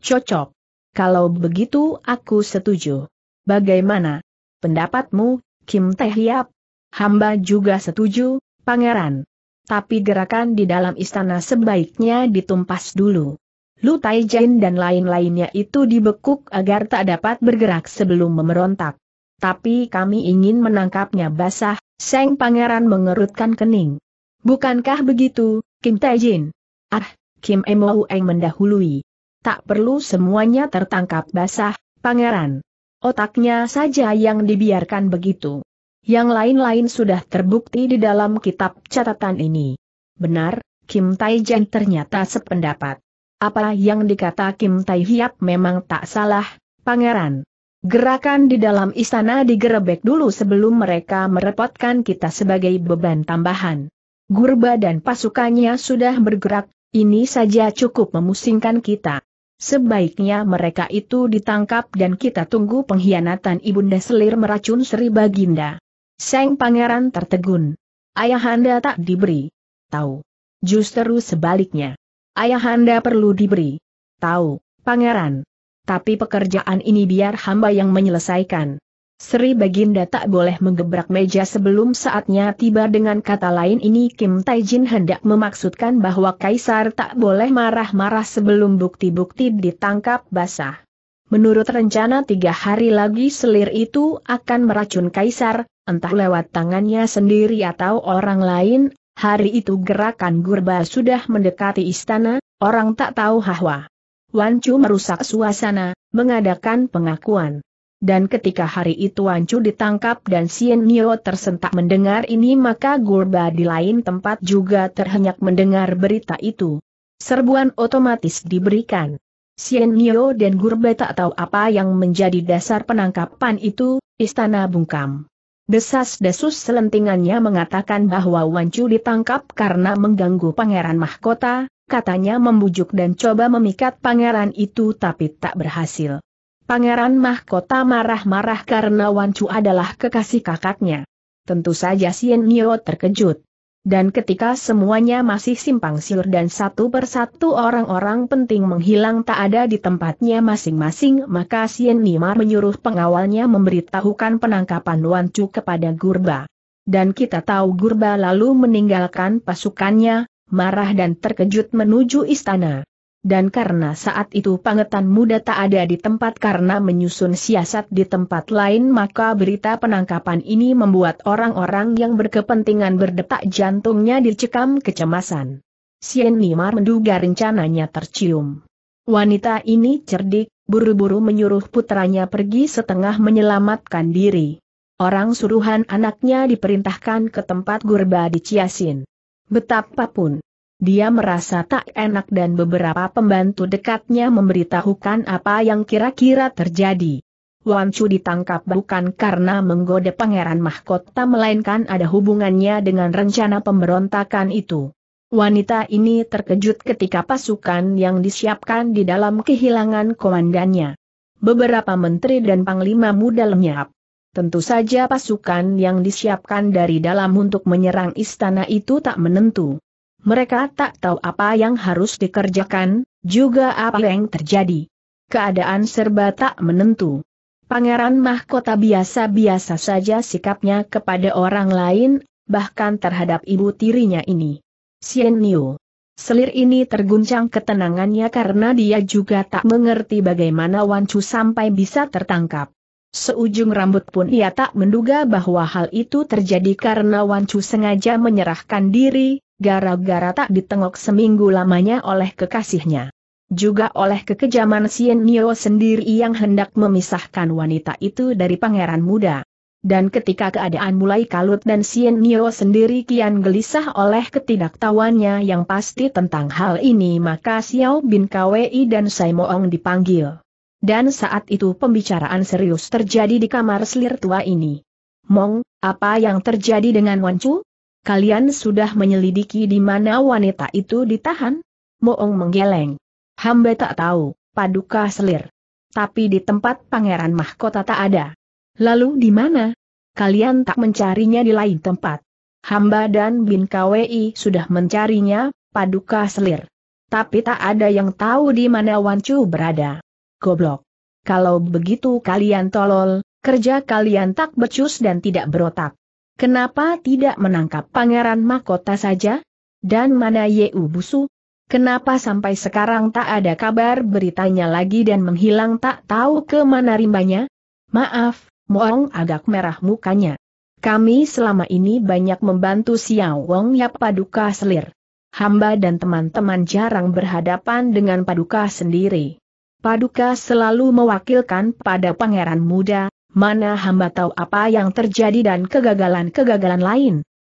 Cocok. Kalau begitu aku setuju. Bagaimana? Pendapatmu, Kim Teh Hiap? Hamba juga setuju, pangeran. Tapi gerakan di dalam istana sebaiknya ditumpas dulu. Lu Taijin dan lain-lainnya itu dibekuk agar tak dapat bergerak sebelum memberontak tapi kami ingin menangkapnya basah, Seng Pangeran mengerutkan kening. Bukankah begitu, Kim Taejin? Ah, Kim Emoueng mendahului. Tak perlu semuanya tertangkap basah, Pangeran. Otaknya saja yang dibiarkan begitu. Yang lain-lain sudah terbukti di dalam kitab catatan ini. Benar, Kim Taejin ternyata sependapat. Apa yang dikata Kim Taehyung memang tak salah, Pangeran. Gerakan di dalam istana digerebek dulu sebelum mereka merepotkan kita sebagai beban tambahan. Gurba dan pasukannya sudah bergerak, ini saja cukup memusingkan kita. Sebaiknya mereka itu ditangkap dan kita tunggu pengkhianatan Ibunda Selir meracun Sri Baginda. Seng Pangeran tertegun. Ayahanda tak diberi. Tahu. Justru sebaliknya. Ayahanda perlu diberi. Tahu, Pangeran tapi pekerjaan ini biar hamba yang menyelesaikan. Sri Baginda tak boleh menggebrak meja sebelum saatnya tiba dengan kata lain ini Kim Taijin hendak memaksudkan bahwa Kaisar tak boleh marah-marah sebelum bukti-bukti ditangkap basah. Menurut rencana tiga hari lagi selir itu akan meracun Kaisar, entah lewat tangannya sendiri atau orang lain, hari itu gerakan Gurba sudah mendekati istana, orang tak tahu hahwa. Wan Chu merusak suasana, mengadakan pengakuan. Dan ketika hari itu Wan Chu ditangkap dan Sien Nio tersentak mendengar ini maka Gurba di lain tempat juga terhenyak mendengar berita itu. Serbuan otomatis diberikan. Sien Nio dan Gurba tak tahu apa yang menjadi dasar penangkapan itu, istana bungkam. Desas-desus selentingannya mengatakan bahwa Wan Chu ditangkap karena mengganggu pangeran mahkota, katanya membujuk dan coba memikat pangeran itu tapi tak berhasil. Pangeran mahkota marah-marah karena Wan Chu adalah kekasih kakaknya. Tentu saja Sien Nio terkejut. Dan ketika semuanya masih simpang siur dan satu persatu orang-orang penting menghilang tak ada di tempatnya masing-masing maka Sien Nimar menyuruh pengawalnya memberitahukan penangkapan Wan Chu kepada Gurba. Dan kita tahu Gurba lalu meninggalkan pasukannya, marah dan terkejut menuju istana. Dan karena saat itu pangetan muda tak ada di tempat karena menyusun siasat di tempat lain maka berita penangkapan ini membuat orang-orang yang berkepentingan berdetak jantungnya dicekam kecemasan. Sien Nimar menduga rencananya tercium. Wanita ini cerdik, buru-buru menyuruh putranya pergi setengah menyelamatkan diri. Orang suruhan anaknya diperintahkan ke tempat gurba di Ciasin. Betapapun, dia merasa tak enak dan beberapa pembantu dekatnya memberitahukan apa yang kira-kira terjadi. Wan Chu ditangkap bukan karena menggoda pangeran mahkota melainkan ada hubungannya dengan rencana pemberontakan itu. Wanita ini terkejut ketika pasukan yang disiapkan di dalam kehilangan komandannya. Beberapa menteri dan panglima muda lenyap. Tentu saja pasukan yang disiapkan dari dalam untuk menyerang istana itu tak menentu. Mereka tak tahu apa yang harus dikerjakan, juga apa yang terjadi. Keadaan serba tak menentu. Pangeran mahkota biasa-biasa saja sikapnya kepada orang lain, bahkan terhadap ibu tirinya ini. Sien Niu. Selir ini terguncang ketenangannya karena dia juga tak mengerti bagaimana Wan Chu sampai bisa tertangkap. Seujung rambut pun ia tak menduga bahwa hal itu terjadi karena Wancu sengaja menyerahkan diri, gara-gara tak ditengok seminggu lamanya oleh kekasihnya. Juga oleh kekejaman Sien Nio sendiri yang hendak memisahkan wanita itu dari pangeran muda. Dan ketika keadaan mulai kalut dan Sien Nio sendiri kian gelisah oleh ketidaktahuannya yang pasti tentang hal ini maka Xiao Bin Kwei dan Sai Moong dipanggil. Dan saat itu pembicaraan serius terjadi di kamar selir tua ini. Mong, apa yang terjadi dengan Wan Wancu? Kalian sudah menyelidiki di mana wanita itu ditahan? Moong menggeleng. Hamba tak tahu, paduka selir. Tapi di tempat pangeran mahkota tak ada. Lalu di mana? Kalian tak mencarinya di lain tempat. Hamba dan Bin KWI sudah mencarinya, paduka selir. Tapi tak ada yang tahu di mana Wan Wancu berada goblok. Kalau begitu kalian tolol, kerja kalian tak becus dan tidak berotak. Kenapa tidak menangkap pangeran mahkota saja? Dan mana Yeu Busu? Kenapa sampai sekarang tak ada kabar beritanya lagi dan menghilang tak tahu ke mana rimbanya? Maaf, Moong agak merah mukanya. Kami selama ini banyak membantu Xiao Wong Yap Paduka Selir. Hamba dan teman-teman jarang berhadapan dengan Paduka sendiri. Paduka selalu mewakilkan pada pangeran muda, mana hamba tahu apa yang terjadi dan kegagalan-kegagalan lain.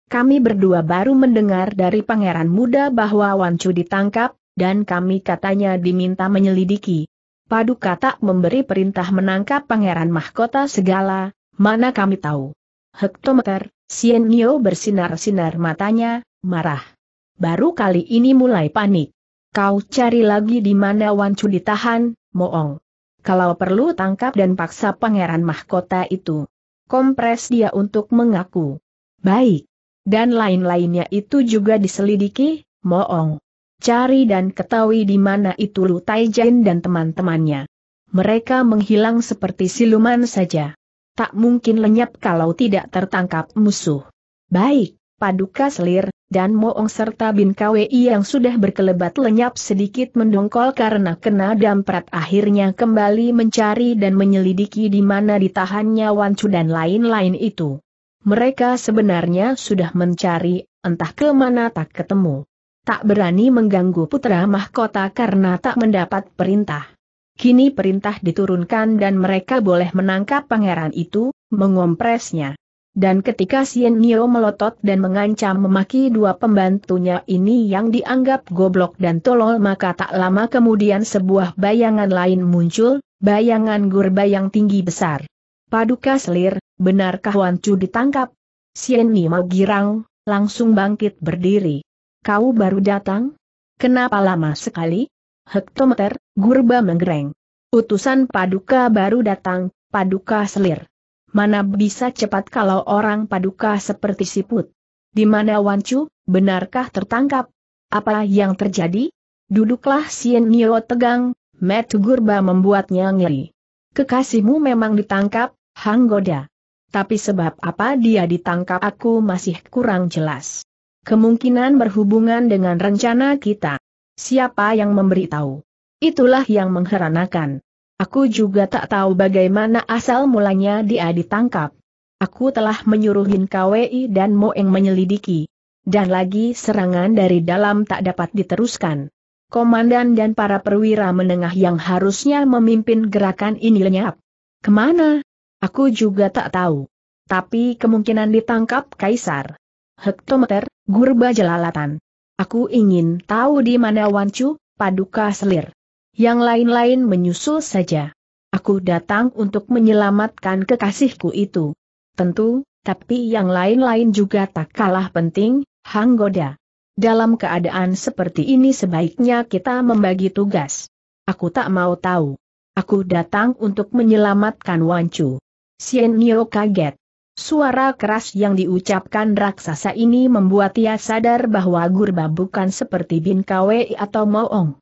Kami berdua baru mendengar dari pangeran muda bahwa Wan Wancu ditangkap, dan kami katanya diminta menyelidiki. Paduka tak memberi perintah menangkap pangeran mahkota segala, mana kami tahu. Hektometer, Sien Sienio bersinar-sinar matanya, marah. Baru kali ini mulai panik. Kau cari lagi di mana Wan Wancu ditahan, Moong. Kalau perlu tangkap dan paksa pangeran mahkota itu. Kompres dia untuk mengaku. Baik. Dan lain-lainnya itu juga diselidiki, Moong. Cari dan ketahui di mana itu Lu Taijin dan teman-temannya. Mereka menghilang seperti siluman saja. Tak mungkin lenyap kalau tidak tertangkap musuh. Baik, Paduka Selir, dan Moong serta Bin Kwei yang sudah berkelebat lenyap sedikit mendongkol karena kena damprat akhirnya kembali mencari dan menyelidiki di mana ditahannya Wan Chu dan lain-lain itu. Mereka sebenarnya sudah mencari, entah ke mana tak ketemu. Tak berani mengganggu putra mahkota karena tak mendapat perintah. Kini perintah diturunkan dan mereka boleh menangkap pangeran itu, mengompresnya. Dan ketika Sien Nio melotot dan mengancam memaki dua pembantunya ini yang dianggap goblok dan tolol maka tak lama kemudian sebuah bayangan lain muncul, bayangan gurba yang tinggi besar. Paduka selir, benarkah Wan Chu ditangkap? Sien Nio girang, langsung bangkit berdiri. Kau baru datang? Kenapa lama sekali? Hektometer, gurba menggereng. Utusan paduka baru datang, paduka selir mana bisa cepat kalau orang paduka seperti siput. Di mana Wancu, benarkah tertangkap? Apa yang terjadi? Duduklah Sien Nio tegang, Matt Gurba membuatnya ngeri. Kekasihmu memang ditangkap, Hang Goda. Tapi sebab apa dia ditangkap aku masih kurang jelas. Kemungkinan berhubungan dengan rencana kita. Siapa yang memberitahu? Itulah yang mengheranakan. Aku juga tak tahu bagaimana asal mulanya dia ditangkap. Aku telah menyuruhin KWI dan Moeng menyelidiki. Dan lagi serangan dari dalam tak dapat diteruskan. Komandan dan para perwira menengah yang harusnya memimpin gerakan ini lenyap. Kemana? Aku juga tak tahu. Tapi kemungkinan ditangkap Kaisar. Hektometer, Gurba Jelalatan. Aku ingin tahu di mana Wancu, Paduka Selir yang lain-lain menyusul saja. Aku datang untuk menyelamatkan kekasihku itu. Tentu, tapi yang lain-lain juga tak kalah penting, Hang Goda. Dalam keadaan seperti ini sebaiknya kita membagi tugas. Aku tak mau tahu. Aku datang untuk menyelamatkan Wancu. Sien Nio kaget. Suara keras yang diucapkan raksasa ini membuat ia sadar bahwa Gurba bukan seperti Bin Kwe atau Moong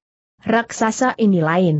raksasa ini lain.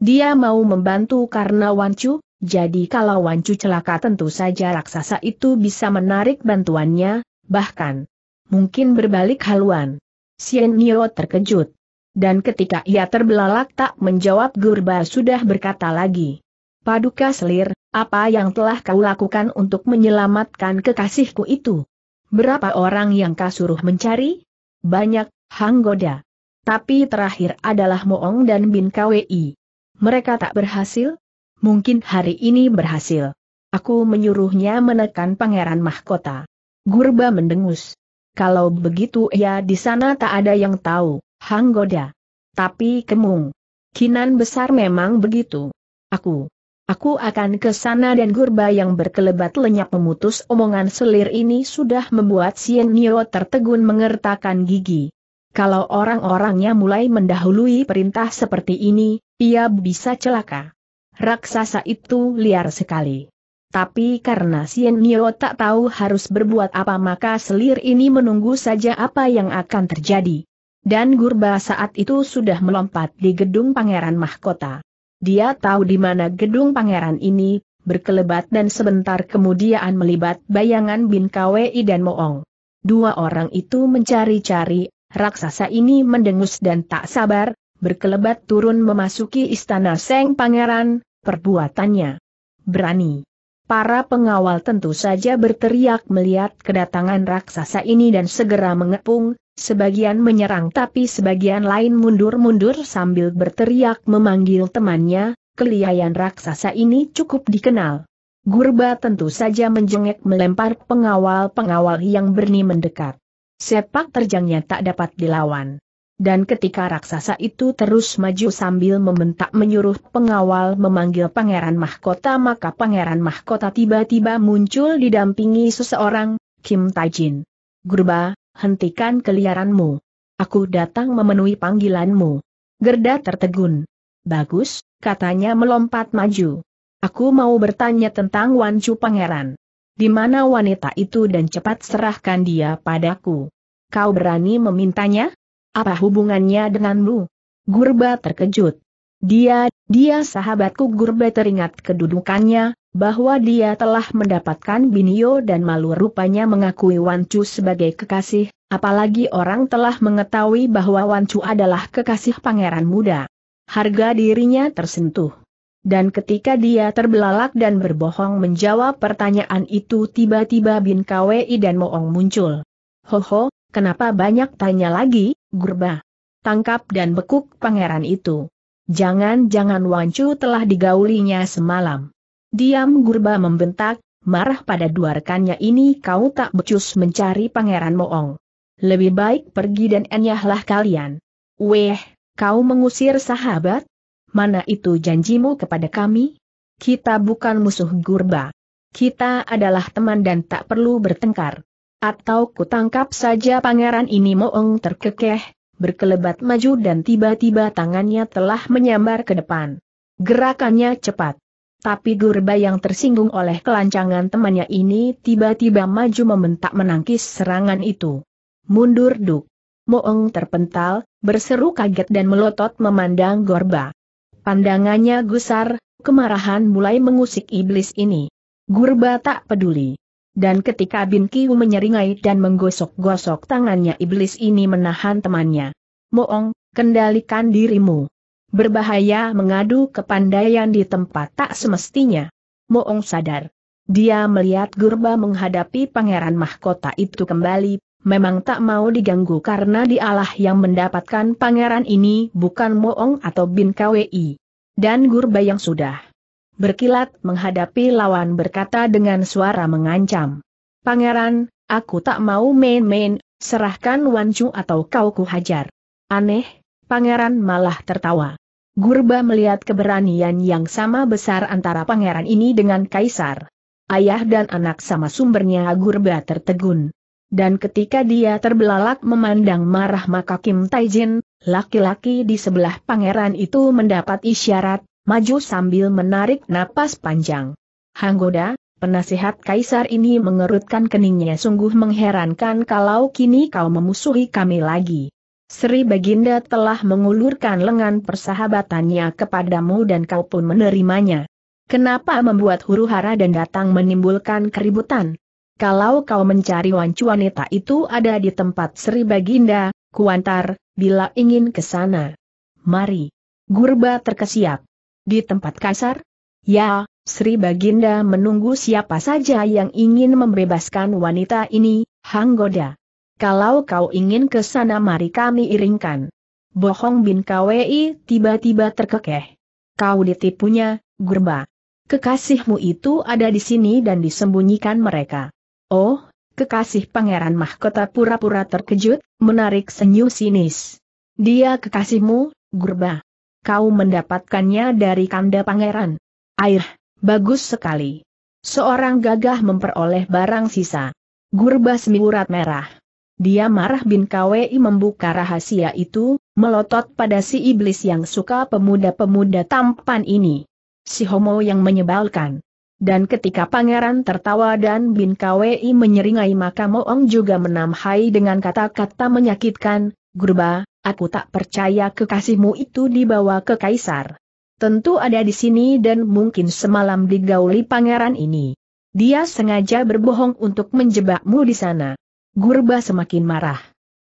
Dia mau membantu karena Wancu, jadi kalau Wancu celaka tentu saja raksasa itu bisa menarik bantuannya, bahkan mungkin berbalik haluan. Sien Nio terkejut. Dan ketika ia terbelalak tak menjawab Gurba sudah berkata lagi. Paduka selir, apa yang telah kau lakukan untuk menyelamatkan kekasihku itu? Berapa orang yang kau suruh mencari? Banyak, Hanggoda. Tapi terakhir adalah Moong dan Bin KWI. Mereka tak berhasil? Mungkin hari ini berhasil. Aku menyuruhnya menekan pangeran mahkota. Gurba mendengus. Kalau begitu ya di sana tak ada yang tahu, Hang Goda. Tapi kemung. Kinan besar memang begitu. Aku. Aku akan ke sana dan gurba yang berkelebat lenyap memutus omongan selir ini sudah membuat Sien Nio tertegun mengertakkan gigi. Kalau orang-orangnya mulai mendahului perintah seperti ini, ia bisa celaka. Raksasa itu liar sekali. Tapi karena Sien Nio tak tahu harus berbuat apa maka selir ini menunggu saja apa yang akan terjadi. Dan Gurba saat itu sudah melompat di gedung Pangeran Mahkota. Dia tahu di mana gedung pangeran ini, berkelebat dan sebentar kemudian melibat bayangan Bin Kwei dan Moong. Dua orang itu mencari-cari raksasa ini mendengus dan tak sabar, berkelebat turun memasuki istana Seng Pangeran, perbuatannya berani. Para pengawal tentu saja berteriak melihat kedatangan raksasa ini dan segera mengepung, sebagian menyerang tapi sebagian lain mundur-mundur sambil berteriak memanggil temannya, keliayan raksasa ini cukup dikenal. Gurba tentu saja menjengek melempar pengawal-pengawal yang berni mendekat. Sepak terjangnya tak dapat dilawan. Dan ketika raksasa itu terus maju sambil membentak menyuruh pengawal memanggil Pangeran Mahkota maka Pangeran Mahkota tiba-tiba muncul didampingi seseorang, Kim Tajin. Gurba, hentikan keliaranmu. Aku datang memenuhi panggilanmu. Gerda tertegun. Bagus, katanya melompat maju. Aku mau bertanya tentang Wancu Pangeran di mana wanita itu dan cepat serahkan dia padaku. Kau berani memintanya? Apa hubungannya denganmu? Gurba terkejut. Dia, dia sahabatku Gurba teringat kedudukannya, bahwa dia telah mendapatkan Binio dan malu rupanya mengakui Wan Wancu sebagai kekasih, apalagi orang telah mengetahui bahwa Wan Wancu adalah kekasih pangeran muda. Harga dirinya tersentuh dan ketika dia terbelalak dan berbohong menjawab pertanyaan itu tiba-tiba Bin Kwei dan Moong muncul. Ho ho, kenapa banyak tanya lagi, Gurba? Tangkap dan bekuk pangeran itu. Jangan-jangan Wancu telah digaulinya semalam. Diam Gurba membentak, marah pada dua rekannya ini kau tak becus mencari pangeran Moong. Lebih baik pergi dan enyahlah kalian. Weh, kau mengusir sahabat? mana itu janjimu kepada kami? Kita bukan musuh gurba. Kita adalah teman dan tak perlu bertengkar. Atau kutangkap saja pangeran ini moong terkekeh, berkelebat maju dan tiba-tiba tangannya telah menyambar ke depan. Gerakannya cepat. Tapi Gurba yang tersinggung oleh kelancangan temannya ini tiba-tiba maju membentak menangkis serangan itu. Mundur duk. Moong terpental, berseru kaget dan melotot memandang Gorba. Pandangannya gusar, kemarahan mulai mengusik iblis ini. Gurba tak peduli. Dan ketika Bin Kiu menyeringai dan menggosok-gosok tangannya iblis ini menahan temannya. Moong, kendalikan dirimu. Berbahaya mengadu kepandaian di tempat tak semestinya. Moong sadar. Dia melihat Gurba menghadapi pangeran mahkota itu kembali, memang tak mau diganggu karena dialah yang mendapatkan pangeran ini bukan Moong atau Bin Kwi. Dan Gurba yang sudah berkilat menghadapi lawan berkata dengan suara mengancam. Pangeran, aku tak mau main-main, serahkan Chu atau kau kuhajar. Aneh, pangeran malah tertawa. Gurba melihat keberanian yang sama besar antara pangeran ini dengan kaisar. Ayah dan anak sama sumbernya Gurba tertegun. Dan ketika dia terbelalak memandang marah maka Kim Taijin, laki-laki di sebelah pangeran itu mendapat isyarat, maju sambil menarik napas panjang. Hanggoda, penasihat kaisar ini mengerutkan keningnya sungguh mengherankan kalau kini kau memusuhi kami lagi. Sri Baginda telah mengulurkan lengan persahabatannya kepadamu dan kau pun menerimanya. Kenapa membuat huru hara dan datang menimbulkan keributan? kalau kau mencari wancu wanita itu ada di tempat Sri Baginda, Kuantar, bila ingin ke sana. Mari. Gurba terkesiap. Di tempat kasar? Ya, Sri Baginda menunggu siapa saja yang ingin membebaskan wanita ini, Hanggoda. Kalau kau ingin ke sana mari kami iringkan. Bohong bin KWI tiba-tiba terkekeh. Kau ditipunya, Gurba. Kekasihmu itu ada di sini dan disembunyikan mereka. Oh, kekasih pangeran mahkota pura-pura terkejut, menarik senyum sinis. Dia kekasihmu, Gurba. Kau mendapatkannya dari kanda pangeran. Air, bagus sekali. Seorang gagah memperoleh barang sisa. Gurba semiurat merah. Dia marah bin KWI membuka rahasia itu, melotot pada si iblis yang suka pemuda-pemuda tampan ini. Si homo yang menyebalkan. Dan ketika pangeran tertawa dan Bin Kwei menyeringai maka Moong juga menamhai dengan kata-kata menyakitkan, Gurba, aku tak percaya kekasihmu itu dibawa ke Kaisar. Tentu ada di sini dan mungkin semalam digauli pangeran ini. Dia sengaja berbohong untuk menjebakmu di sana. Gurba semakin marah.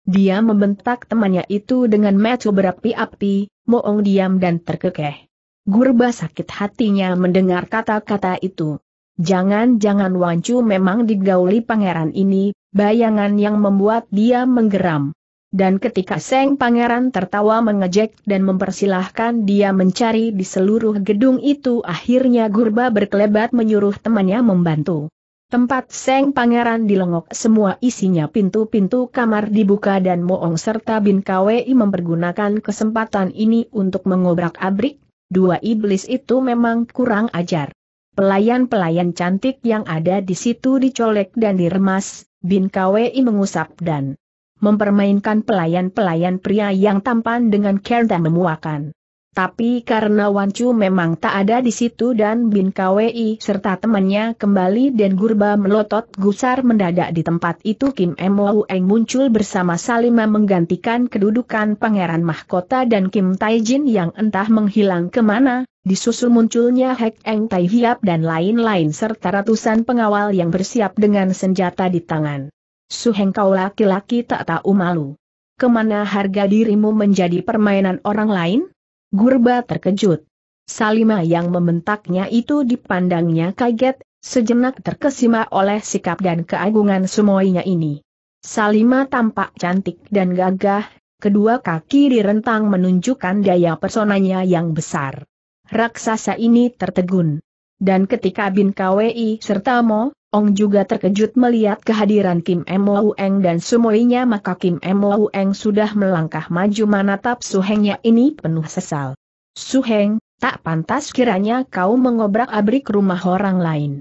Dia membentak temannya itu dengan metu berapi-api, Moong diam dan terkekeh. Gurba sakit hatinya mendengar kata-kata itu. Jangan-jangan Wancu memang digauli pangeran ini, bayangan yang membuat dia menggeram. Dan ketika Seng Pangeran tertawa mengejek dan mempersilahkan dia mencari di seluruh gedung itu akhirnya Gurba berkelebat menyuruh temannya membantu. Tempat Seng Pangeran dilengok semua isinya pintu-pintu kamar dibuka dan Moong serta Bin Kwei mempergunakan kesempatan ini untuk mengobrak-abrik, dua iblis itu memang kurang ajar. Pelayan-pelayan cantik yang ada di situ dicolek dan diremas, Bin Kwei mengusap dan mempermainkan pelayan-pelayan pria yang tampan dengan care memuakan. Tapi karena Wan Chu memang tak ada di situ dan Bin Kwei serta temannya kembali dan Gurba melotot gusar mendadak di tempat itu Kim M. Eng muncul bersama Salima menggantikan kedudukan Pangeran Mahkota dan Kim Taijin yang entah menghilang kemana, disusul munculnya Hek Eng Tai Hiap dan lain-lain serta ratusan pengawal yang bersiap dengan senjata di tangan. Suheng kau laki-laki tak tahu malu. Kemana harga dirimu menjadi permainan orang lain? Gurba terkejut. Salima yang membentaknya itu dipandangnya kaget, sejenak terkesima oleh sikap dan keagungan semuanya ini. Salima tampak cantik dan gagah, kedua kaki direntang menunjukkan daya personanya yang besar. Raksasa ini tertegun. Dan ketika Bin Kwi serta Mo, Ong juga terkejut melihat kehadiran Kim Mo Eng dan semuanya maka Kim Mo Eng sudah melangkah maju menatap suhengnya ini penuh sesal. Suheng, tak pantas kiranya kau mengobrak-abrik rumah orang lain.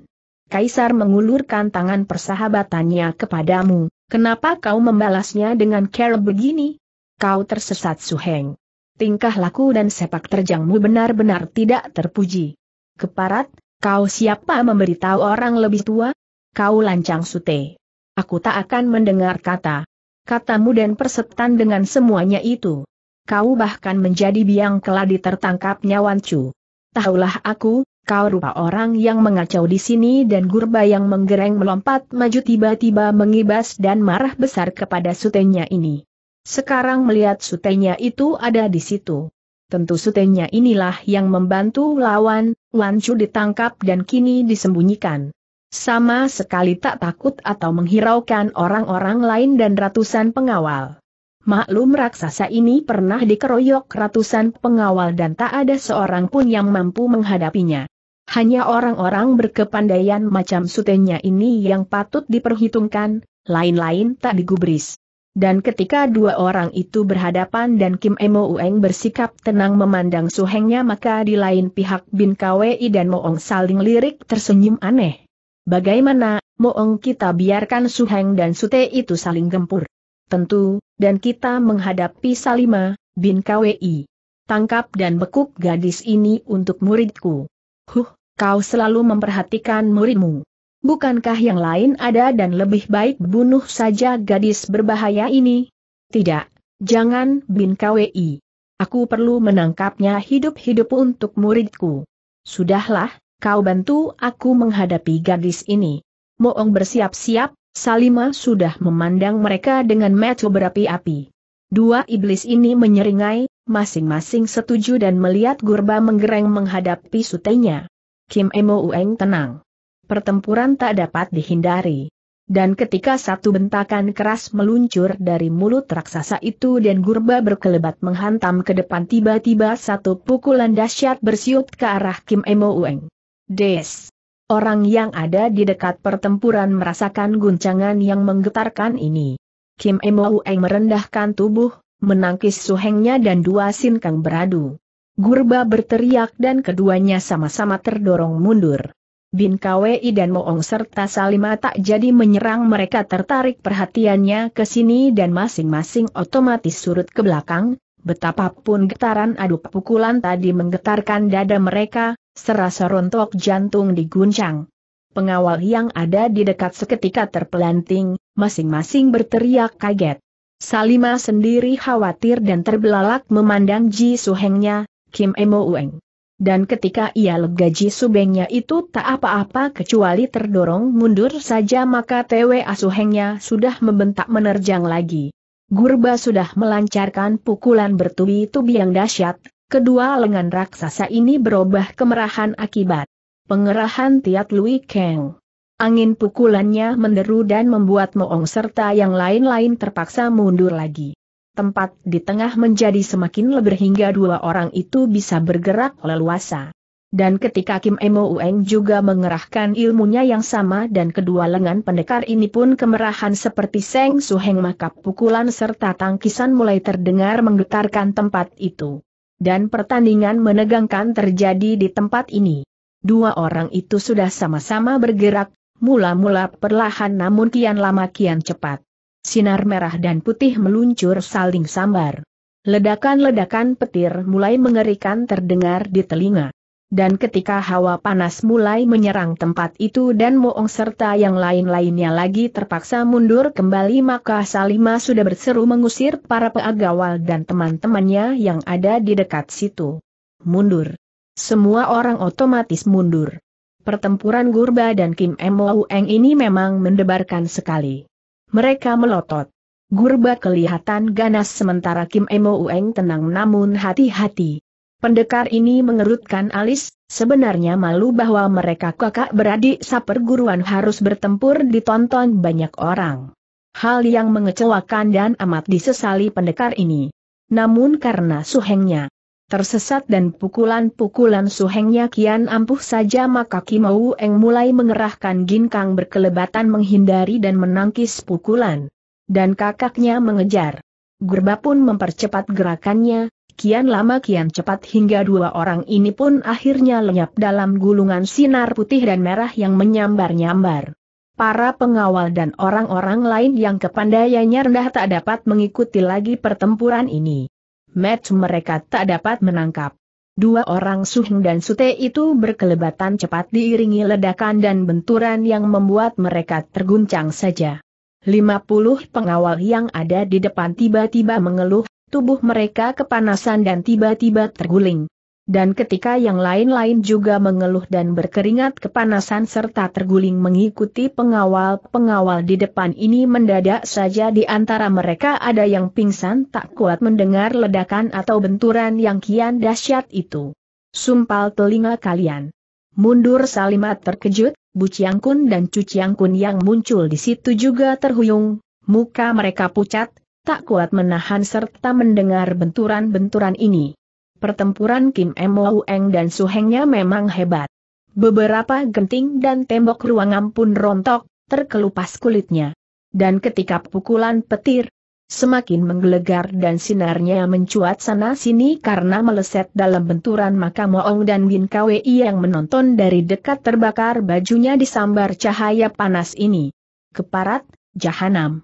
Kaisar mengulurkan tangan persahabatannya kepadamu, kenapa kau membalasnya dengan cara begini? Kau tersesat Suheng. Tingkah laku dan sepak terjangmu benar-benar tidak terpuji. Keparat, kau siapa memberitahu orang lebih tua? kau lancang sute. Aku tak akan mendengar kata. Katamu dan persetan dengan semuanya itu. Kau bahkan menjadi biang keladi tertangkapnya Wancu. Tahulah aku, kau rupa orang yang mengacau di sini dan gurba yang menggereng melompat maju tiba-tiba mengibas dan marah besar kepada sutenya ini. Sekarang melihat sutenya itu ada di situ. Tentu sutenya inilah yang membantu lawan, Wancu ditangkap dan kini disembunyikan. Sama sekali tak takut atau menghiraukan orang-orang lain dan ratusan pengawal. Maklum raksasa ini pernah dikeroyok ratusan pengawal dan tak ada seorang pun yang mampu menghadapinya. Hanya orang-orang berkepandaian macam sutenya ini yang patut diperhitungkan, lain-lain tak digubris. Dan ketika dua orang itu berhadapan dan Kim Emo Ueng bersikap tenang memandang suhengnya maka di lain pihak Bin Kwei dan Moong saling lirik tersenyum aneh. Bagaimana, Moong kita biarkan Suheng dan Sute itu saling gempur. Tentu, dan kita menghadapi Salima, bin KWI. Tangkap dan bekuk gadis ini untuk muridku. Huh, kau selalu memperhatikan muridmu. Bukankah yang lain ada dan lebih baik bunuh saja gadis berbahaya ini? Tidak, jangan bin KWI. Aku perlu menangkapnya hidup-hidup untuk muridku. Sudahlah, kau bantu aku menghadapi gadis ini. Moong bersiap-siap, Salima sudah memandang mereka dengan metu berapi-api. Dua iblis ini menyeringai, masing-masing setuju dan melihat Gurba menggereng menghadapi sutenya. Kim Emo Ueng tenang. Pertempuran tak dapat dihindari. Dan ketika satu bentakan keras meluncur dari mulut raksasa itu dan Gurba berkelebat menghantam ke depan tiba-tiba satu pukulan dahsyat bersiut ke arah Kim Emo Ueng. Des. Orang yang ada di dekat pertempuran merasakan guncangan yang menggetarkan ini. Kim Emo Eng merendahkan tubuh, menangkis suhengnya dan dua sin kang beradu. Gurba berteriak dan keduanya sama-sama terdorong mundur. Bin Kwei dan Moong serta Salima tak jadi menyerang mereka tertarik perhatiannya ke sini dan masing-masing otomatis surut ke belakang, Betapapun getaran adu pukulan tadi menggetarkan dada mereka, Serasa rontok jantung diguncang. Pengawal yang ada di dekat seketika terpelanting, masing-masing berteriak kaget. Salima sendiri khawatir dan terbelalak memandang Ji Suhengnya, Kim Emo Ueng. Dan ketika ia lega Ji Subengnya itu tak apa-apa kecuali terdorong mundur saja maka TW Asuhengnya sudah membentak menerjang lagi. Gurba sudah melancarkan pukulan bertubi-tubi yang dahsyat, Kedua lengan raksasa ini berubah kemerahan akibat pengerahan Tiat Lui Kang. Angin pukulannya menderu dan membuat Moong serta yang lain-lain terpaksa mundur lagi. Tempat di tengah menjadi semakin lebar hingga dua orang itu bisa bergerak leluasa. Dan ketika Kim Emo Ueng juga mengerahkan ilmunya yang sama dan kedua lengan pendekar ini pun kemerahan seperti Seng Suheng maka pukulan serta tangkisan mulai terdengar menggetarkan tempat itu dan pertandingan menegangkan terjadi di tempat ini. Dua orang itu sudah sama-sama bergerak, mula-mula perlahan namun kian lama kian cepat. Sinar merah dan putih meluncur saling sambar. Ledakan-ledakan petir mulai mengerikan terdengar di telinga dan ketika hawa panas mulai menyerang tempat itu dan Moong serta yang lain-lainnya lagi terpaksa mundur kembali maka Salima sudah berseru mengusir para peagawal dan teman-temannya yang ada di dekat situ. Mundur. Semua orang otomatis mundur. Pertempuran Gurba dan Kim Emoueng ini memang mendebarkan sekali. Mereka melotot. Gurba kelihatan ganas sementara Kim Emoueng tenang namun hati-hati. Pendekar ini mengerutkan alis, sebenarnya malu bahwa mereka kakak beradik saperguruan harus bertempur ditonton banyak orang. Hal yang mengecewakan dan amat disesali pendekar ini. Namun karena suhengnya tersesat dan pukulan-pukulan suhengnya kian ampuh saja maka Kimau Eng mulai mengerahkan ginkang berkelebatan menghindari dan menangkis pukulan. Dan kakaknya mengejar. Gerba pun mempercepat gerakannya, Kian lama kian cepat hingga dua orang ini pun akhirnya lenyap dalam gulungan sinar putih dan merah yang menyambar-nyambar. Para pengawal dan orang-orang lain yang kepandaiannya rendah tak dapat mengikuti lagi pertempuran ini. Match mereka tak dapat menangkap. Dua orang Suheng dan Sute itu berkelebatan cepat diiringi ledakan dan benturan yang membuat mereka terguncang saja. 50 pengawal yang ada di depan tiba-tiba mengeluh, tubuh mereka kepanasan dan tiba-tiba terguling. Dan ketika yang lain-lain juga mengeluh dan berkeringat kepanasan serta terguling mengikuti pengawal-pengawal di depan ini mendadak saja di antara mereka ada yang pingsan tak kuat mendengar ledakan atau benturan yang kian dahsyat itu. Sumpal telinga kalian. Mundur Salimat terkejut, Buciangkun dan Cuciangkun yang muncul di situ juga terhuyung, muka mereka pucat, tak kuat menahan serta mendengar benturan-benturan ini. Pertempuran Kim Mo Eng dan Suhengnya memang hebat. Beberapa genting dan tembok ruangan pun rontok, terkelupas kulitnya. Dan ketika pukulan petir, semakin menggelegar dan sinarnya mencuat sana-sini karena meleset dalam benturan maka Moong dan Bin Kwei yang menonton dari dekat terbakar bajunya disambar cahaya panas ini. Keparat, jahanam.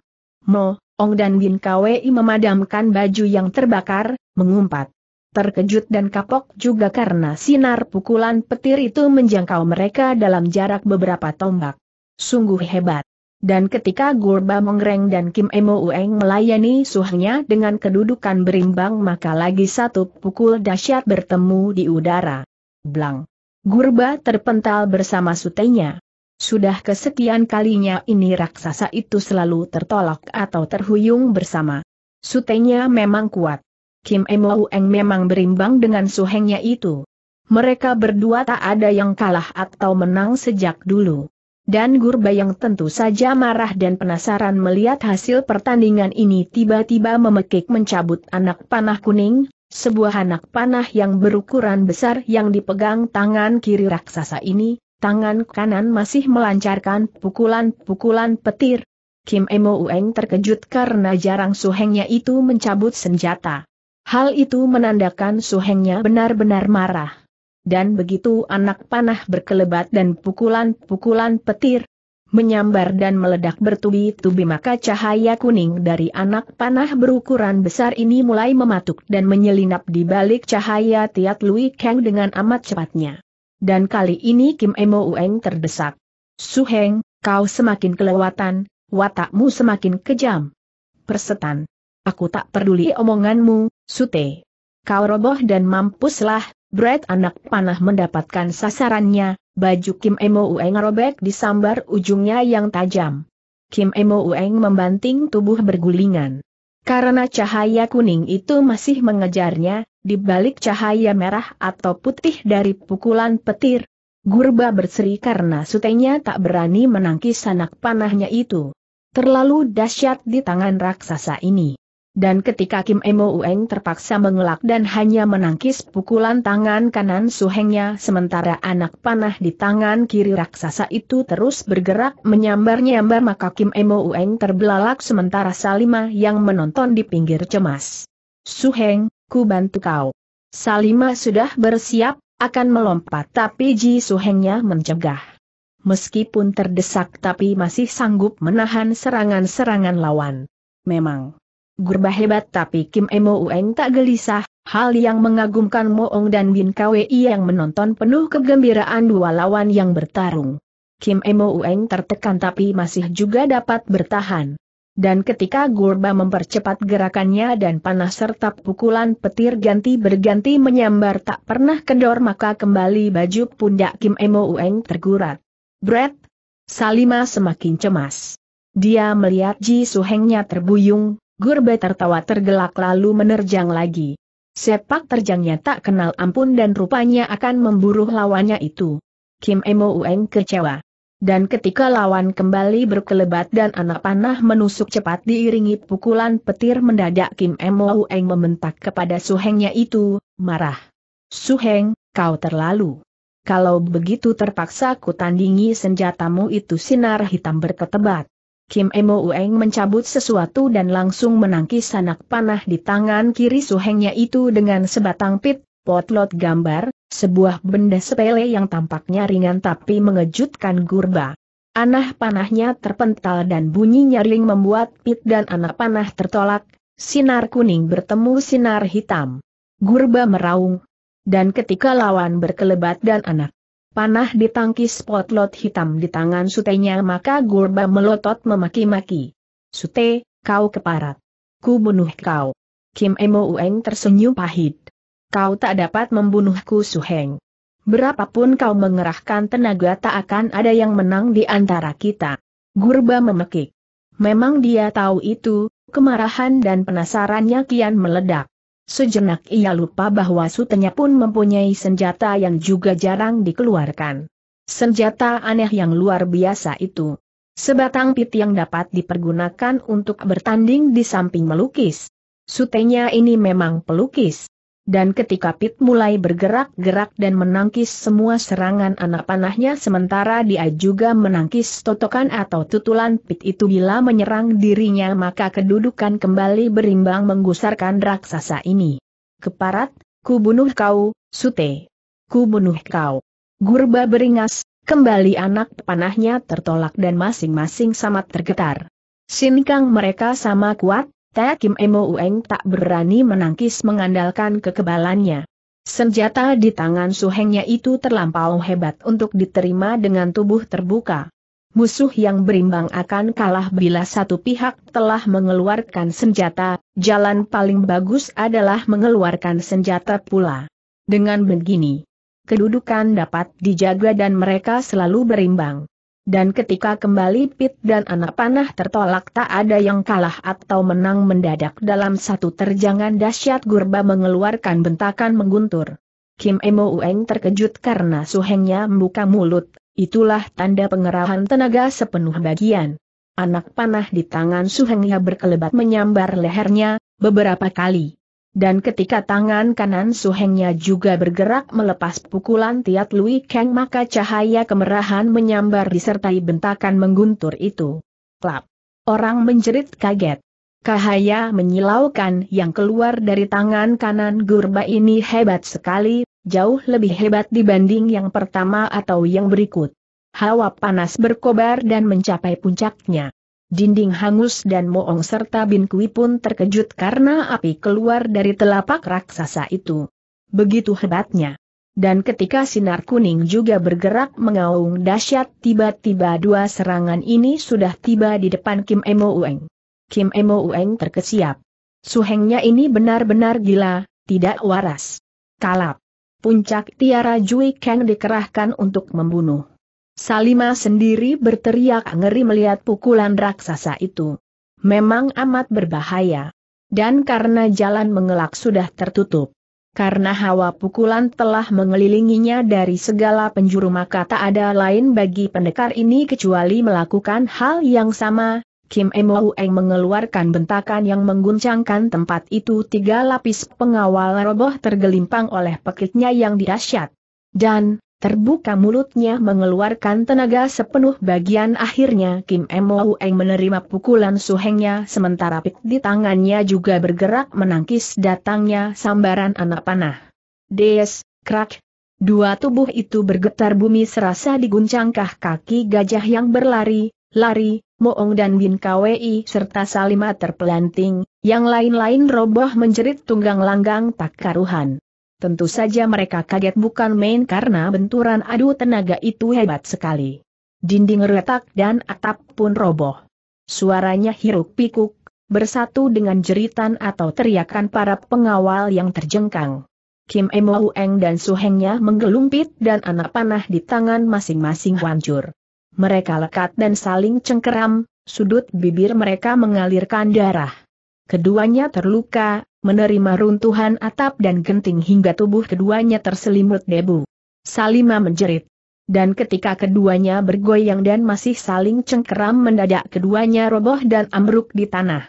Mo, Ong dan Bin Kwei memadamkan baju yang terbakar, mengumpat. Terkejut dan kapok juga karena sinar pukulan petir itu menjangkau mereka dalam jarak beberapa tombak. Sungguh hebat. Dan ketika Gurba mengreng dan Kim Emo Ueng melayani suhnya dengan kedudukan berimbang maka lagi satu pukul dahsyat bertemu di udara. Blang. Gurba terpental bersama sutenya. Sudah kesekian kalinya ini raksasa itu selalu tertolak atau terhuyung bersama. Sutenya memang kuat. Kim Emo Eng memang berimbang dengan suhengnya itu. Mereka berdua tak ada yang kalah atau menang sejak dulu. Dan Gurba yang tentu saja marah dan penasaran melihat hasil pertandingan ini tiba-tiba memekik mencabut anak panah kuning, sebuah anak panah yang berukuran besar yang dipegang tangan kiri raksasa ini, tangan kanan masih melancarkan pukulan-pukulan petir. Kim Emo Ueng terkejut karena jarang suhengnya itu mencabut senjata. Hal itu menandakan suhengnya benar-benar marah. Dan begitu anak panah berkelebat dan pukulan-pukulan petir menyambar dan meledak bertubi-tubi maka cahaya kuning dari anak panah berukuran besar ini mulai mematuk dan menyelinap di balik cahaya Tiat Lui Kang dengan amat cepatnya dan kali ini Kim Emo Ueng terdesak. Su Heng, kau semakin kelewatan, watakmu semakin kejam. Persetan. Aku tak peduli omonganmu, Sute. Kau roboh dan mampuslah, Brad anak panah mendapatkan sasarannya, baju Kim Emo Ueng robek di sambar ujungnya yang tajam. Kim Emo Ueng membanting tubuh bergulingan. Karena cahaya kuning itu masih mengejarnya, di balik cahaya merah atau putih dari pukulan petir. Gurba berseri karena sutenya tak berani menangkis anak panahnya itu. Terlalu dahsyat di tangan raksasa ini. Dan ketika Kim Emo Ueng terpaksa mengelak dan hanya menangkis pukulan tangan kanan suhengnya sementara anak panah di tangan kiri raksasa itu terus bergerak menyambar-nyambar maka Kim Emo Ueng terbelalak sementara Salima yang menonton di pinggir cemas. Suheng, ku bantu kau. Salima sudah bersiap, akan melompat tapi Ji Suhengnya mencegah. Meskipun terdesak tapi masih sanggup menahan serangan-serangan lawan. Memang. Gurba hebat tapi Kim Emo Ueng tak gelisah, hal yang mengagumkan Moong dan Bin Kwei yang menonton penuh kegembiraan dua lawan yang bertarung. Kim Emo Ueng tertekan tapi masih juga dapat bertahan dan ketika Gurba mempercepat gerakannya dan panah serta pukulan petir ganti berganti menyambar tak pernah kendor maka kembali baju pundak Kim Emo Ueng tergurat. Brett! Salima semakin cemas. Dia melihat Ji Suhengnya terbuyung, Gurba tertawa tergelak lalu menerjang lagi. Sepak terjangnya tak kenal ampun dan rupanya akan memburu lawannya itu. Kim Emo Ueng kecewa. Dan ketika lawan kembali berkelebat dan anak panah menusuk cepat diiringi pukulan petir mendadak Kim Emo Eng membentak kepada suhengnya itu, marah. Suheng, kau terlalu. Kalau begitu terpaksa ku tandingi senjatamu itu sinar hitam berketebat. Kim Emo Eng mencabut sesuatu dan langsung menangkis anak panah di tangan kiri suhengnya itu dengan sebatang pit, potlot gambar, sebuah benda sepele yang tampaknya ringan tapi mengejutkan Gurba. Anah panahnya terpental dan bunyi nyaring membuat Pit dan anak panah tertolak, sinar kuning bertemu sinar hitam. Gurba meraung. Dan ketika lawan berkelebat dan anak panah ditangkis potlot hitam di tangan sutenya maka Gurba melotot memaki-maki. Sute, kau keparat. Ku bunuh kau. Kim Emo Ueng tersenyum pahit kau tak dapat membunuhku Su Heng. Berapapun kau mengerahkan tenaga tak akan ada yang menang di antara kita. Gurba memekik. Memang dia tahu itu, kemarahan dan penasarannya kian meledak. Sejenak ia lupa bahwa sutenya pun mempunyai senjata yang juga jarang dikeluarkan. Senjata aneh yang luar biasa itu. Sebatang pit yang dapat dipergunakan untuk bertanding di samping melukis. Sutenya ini memang pelukis. Dan ketika Pit mulai bergerak-gerak dan menangkis semua serangan anak panahnya sementara dia juga menangkis totokan atau tutulan Pit itu bila menyerang dirinya maka kedudukan kembali berimbang menggusarkan raksasa ini. Keparat, ku bunuh kau, sute. Ku bunuh kau. Gurba beringas, kembali anak panahnya tertolak dan masing-masing sama tergetar. Sinkang mereka sama kuat, Takim Emo Ueng tak berani menangkis mengandalkan kekebalannya. Senjata di tangan suhengnya itu terlampau hebat untuk diterima dengan tubuh terbuka. Musuh yang berimbang akan kalah bila satu pihak telah mengeluarkan senjata, jalan paling bagus adalah mengeluarkan senjata pula. Dengan begini, kedudukan dapat dijaga dan mereka selalu berimbang. Dan ketika kembali Pit dan anak panah tertolak tak ada yang kalah atau menang mendadak dalam satu terjangan dahsyat Gurba mengeluarkan bentakan mengguntur. Kim Emo Ueng terkejut karena suhengnya membuka mulut, itulah tanda pengerahan tenaga sepenuh bagian. Anak panah di tangan suhengnya berkelebat menyambar lehernya, beberapa kali. Dan ketika tangan kanan suhengnya juga bergerak melepas pukulan Tiat Lui Kang maka cahaya kemerahan menyambar disertai bentakan mengguntur itu. Klap. Orang menjerit kaget. Cahaya menyilaukan yang keluar dari tangan kanan Gurba ini hebat sekali, jauh lebih hebat dibanding yang pertama atau yang berikut. Hawa panas berkobar dan mencapai puncaknya. Dinding hangus dan Moong serta Bin Kui pun terkejut karena api keluar dari telapak raksasa itu. Begitu hebatnya. Dan ketika sinar kuning juga bergerak mengaung dahsyat tiba-tiba dua serangan ini sudah tiba di depan Kim Emo Ueng. Kim Emo Ueng terkesiap. Suhengnya ini benar-benar gila, tidak waras. Kalap. Puncak tiara Jui Kang dikerahkan untuk membunuh. Salima sendiri berteriak ngeri melihat pukulan raksasa itu. Memang amat berbahaya. Dan karena jalan mengelak sudah tertutup. Karena hawa pukulan telah mengelilinginya dari segala penjuru maka tak ada lain bagi pendekar ini kecuali melakukan hal yang sama, Kim Eng mengeluarkan bentakan yang mengguncangkan tempat itu tiga lapis pengawal roboh tergelimpang oleh pekiknya yang dirasyat. Dan, Terbuka mulutnya mengeluarkan tenaga sepenuh bagian akhirnya Kim Emo Eng menerima pukulan suhengnya sementara pik di tangannya juga bergerak menangkis datangnya sambaran anak panah. Des, krak, Dua tubuh itu bergetar bumi serasa diguncangkah kaki gajah yang berlari, lari, Moong dan Bin Kwi serta Salima terpelanting, yang lain-lain roboh menjerit tunggang langgang tak karuhan. Tentu saja mereka kaget bukan main karena benturan adu tenaga itu hebat sekali. Dinding retak dan atap pun roboh. Suaranya hiruk pikuk, bersatu dengan jeritan atau teriakan para pengawal yang terjengkang. Kim Emo Eng dan Suhengnya menggelumpit dan anak panah di tangan masing-masing wancur. Mereka lekat dan saling cengkeram, sudut bibir mereka mengalirkan darah. Keduanya terluka, menerima runtuhan atap dan genting hingga tubuh keduanya terselimut debu. Salima menjerit. Dan ketika keduanya bergoyang dan masih saling cengkeram mendadak keduanya roboh dan ambruk di tanah.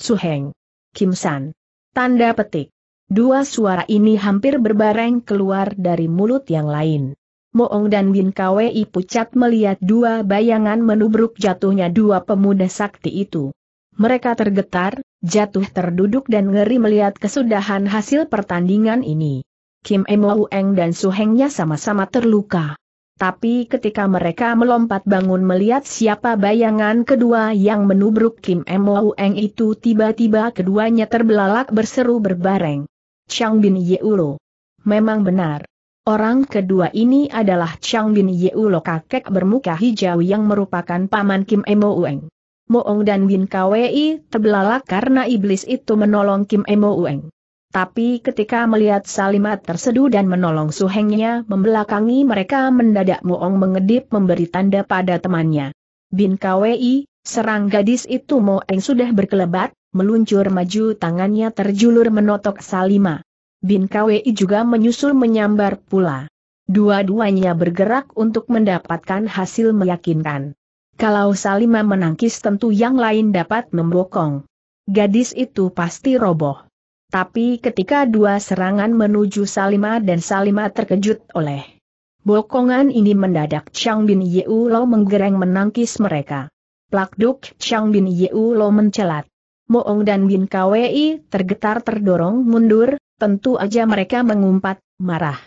Suheng. Kim San. Tanda petik. Dua suara ini hampir berbareng keluar dari mulut yang lain. Moong dan Bin Kwei pucat melihat dua bayangan menubruk jatuhnya dua pemuda sakti itu. Mereka tergetar, jatuh terduduk dan ngeri melihat kesudahan hasil pertandingan ini. Kim Emo Eng dan Su Hengnya sama-sama terluka. Tapi ketika mereka melompat bangun melihat siapa bayangan kedua yang menubruk Kim Emo Eng itu tiba-tiba keduanya terbelalak berseru berbareng. Chang Bin Yeulo. Memang benar. Orang kedua ini adalah Chang Bin Yeulo kakek bermuka hijau yang merupakan paman Kim Emo Eng. Moong dan Bin Kwei terbelalak karena iblis itu menolong Kim Emo Ueng. Tapi ketika melihat Salimat terseduh dan menolong suhengnya membelakangi mereka mendadak Moong mengedip memberi tanda pada temannya. Bin Kwei, serang gadis itu Moeng sudah berkelebat, meluncur maju tangannya terjulur menotok Salima. Bin Kwei juga menyusul menyambar pula. Dua-duanya bergerak untuk mendapatkan hasil meyakinkan. Kalau Salima menangkis tentu yang lain dapat membokong. Gadis itu pasti roboh. Tapi ketika dua serangan menuju Salima dan Salima terkejut oleh bokongan ini mendadak Chang Bin Lo menggereng menangkis mereka. Plakduk Chang Bin Lo mencelat. Moong dan Bin Kwei tergetar terdorong mundur, tentu aja mereka mengumpat, marah.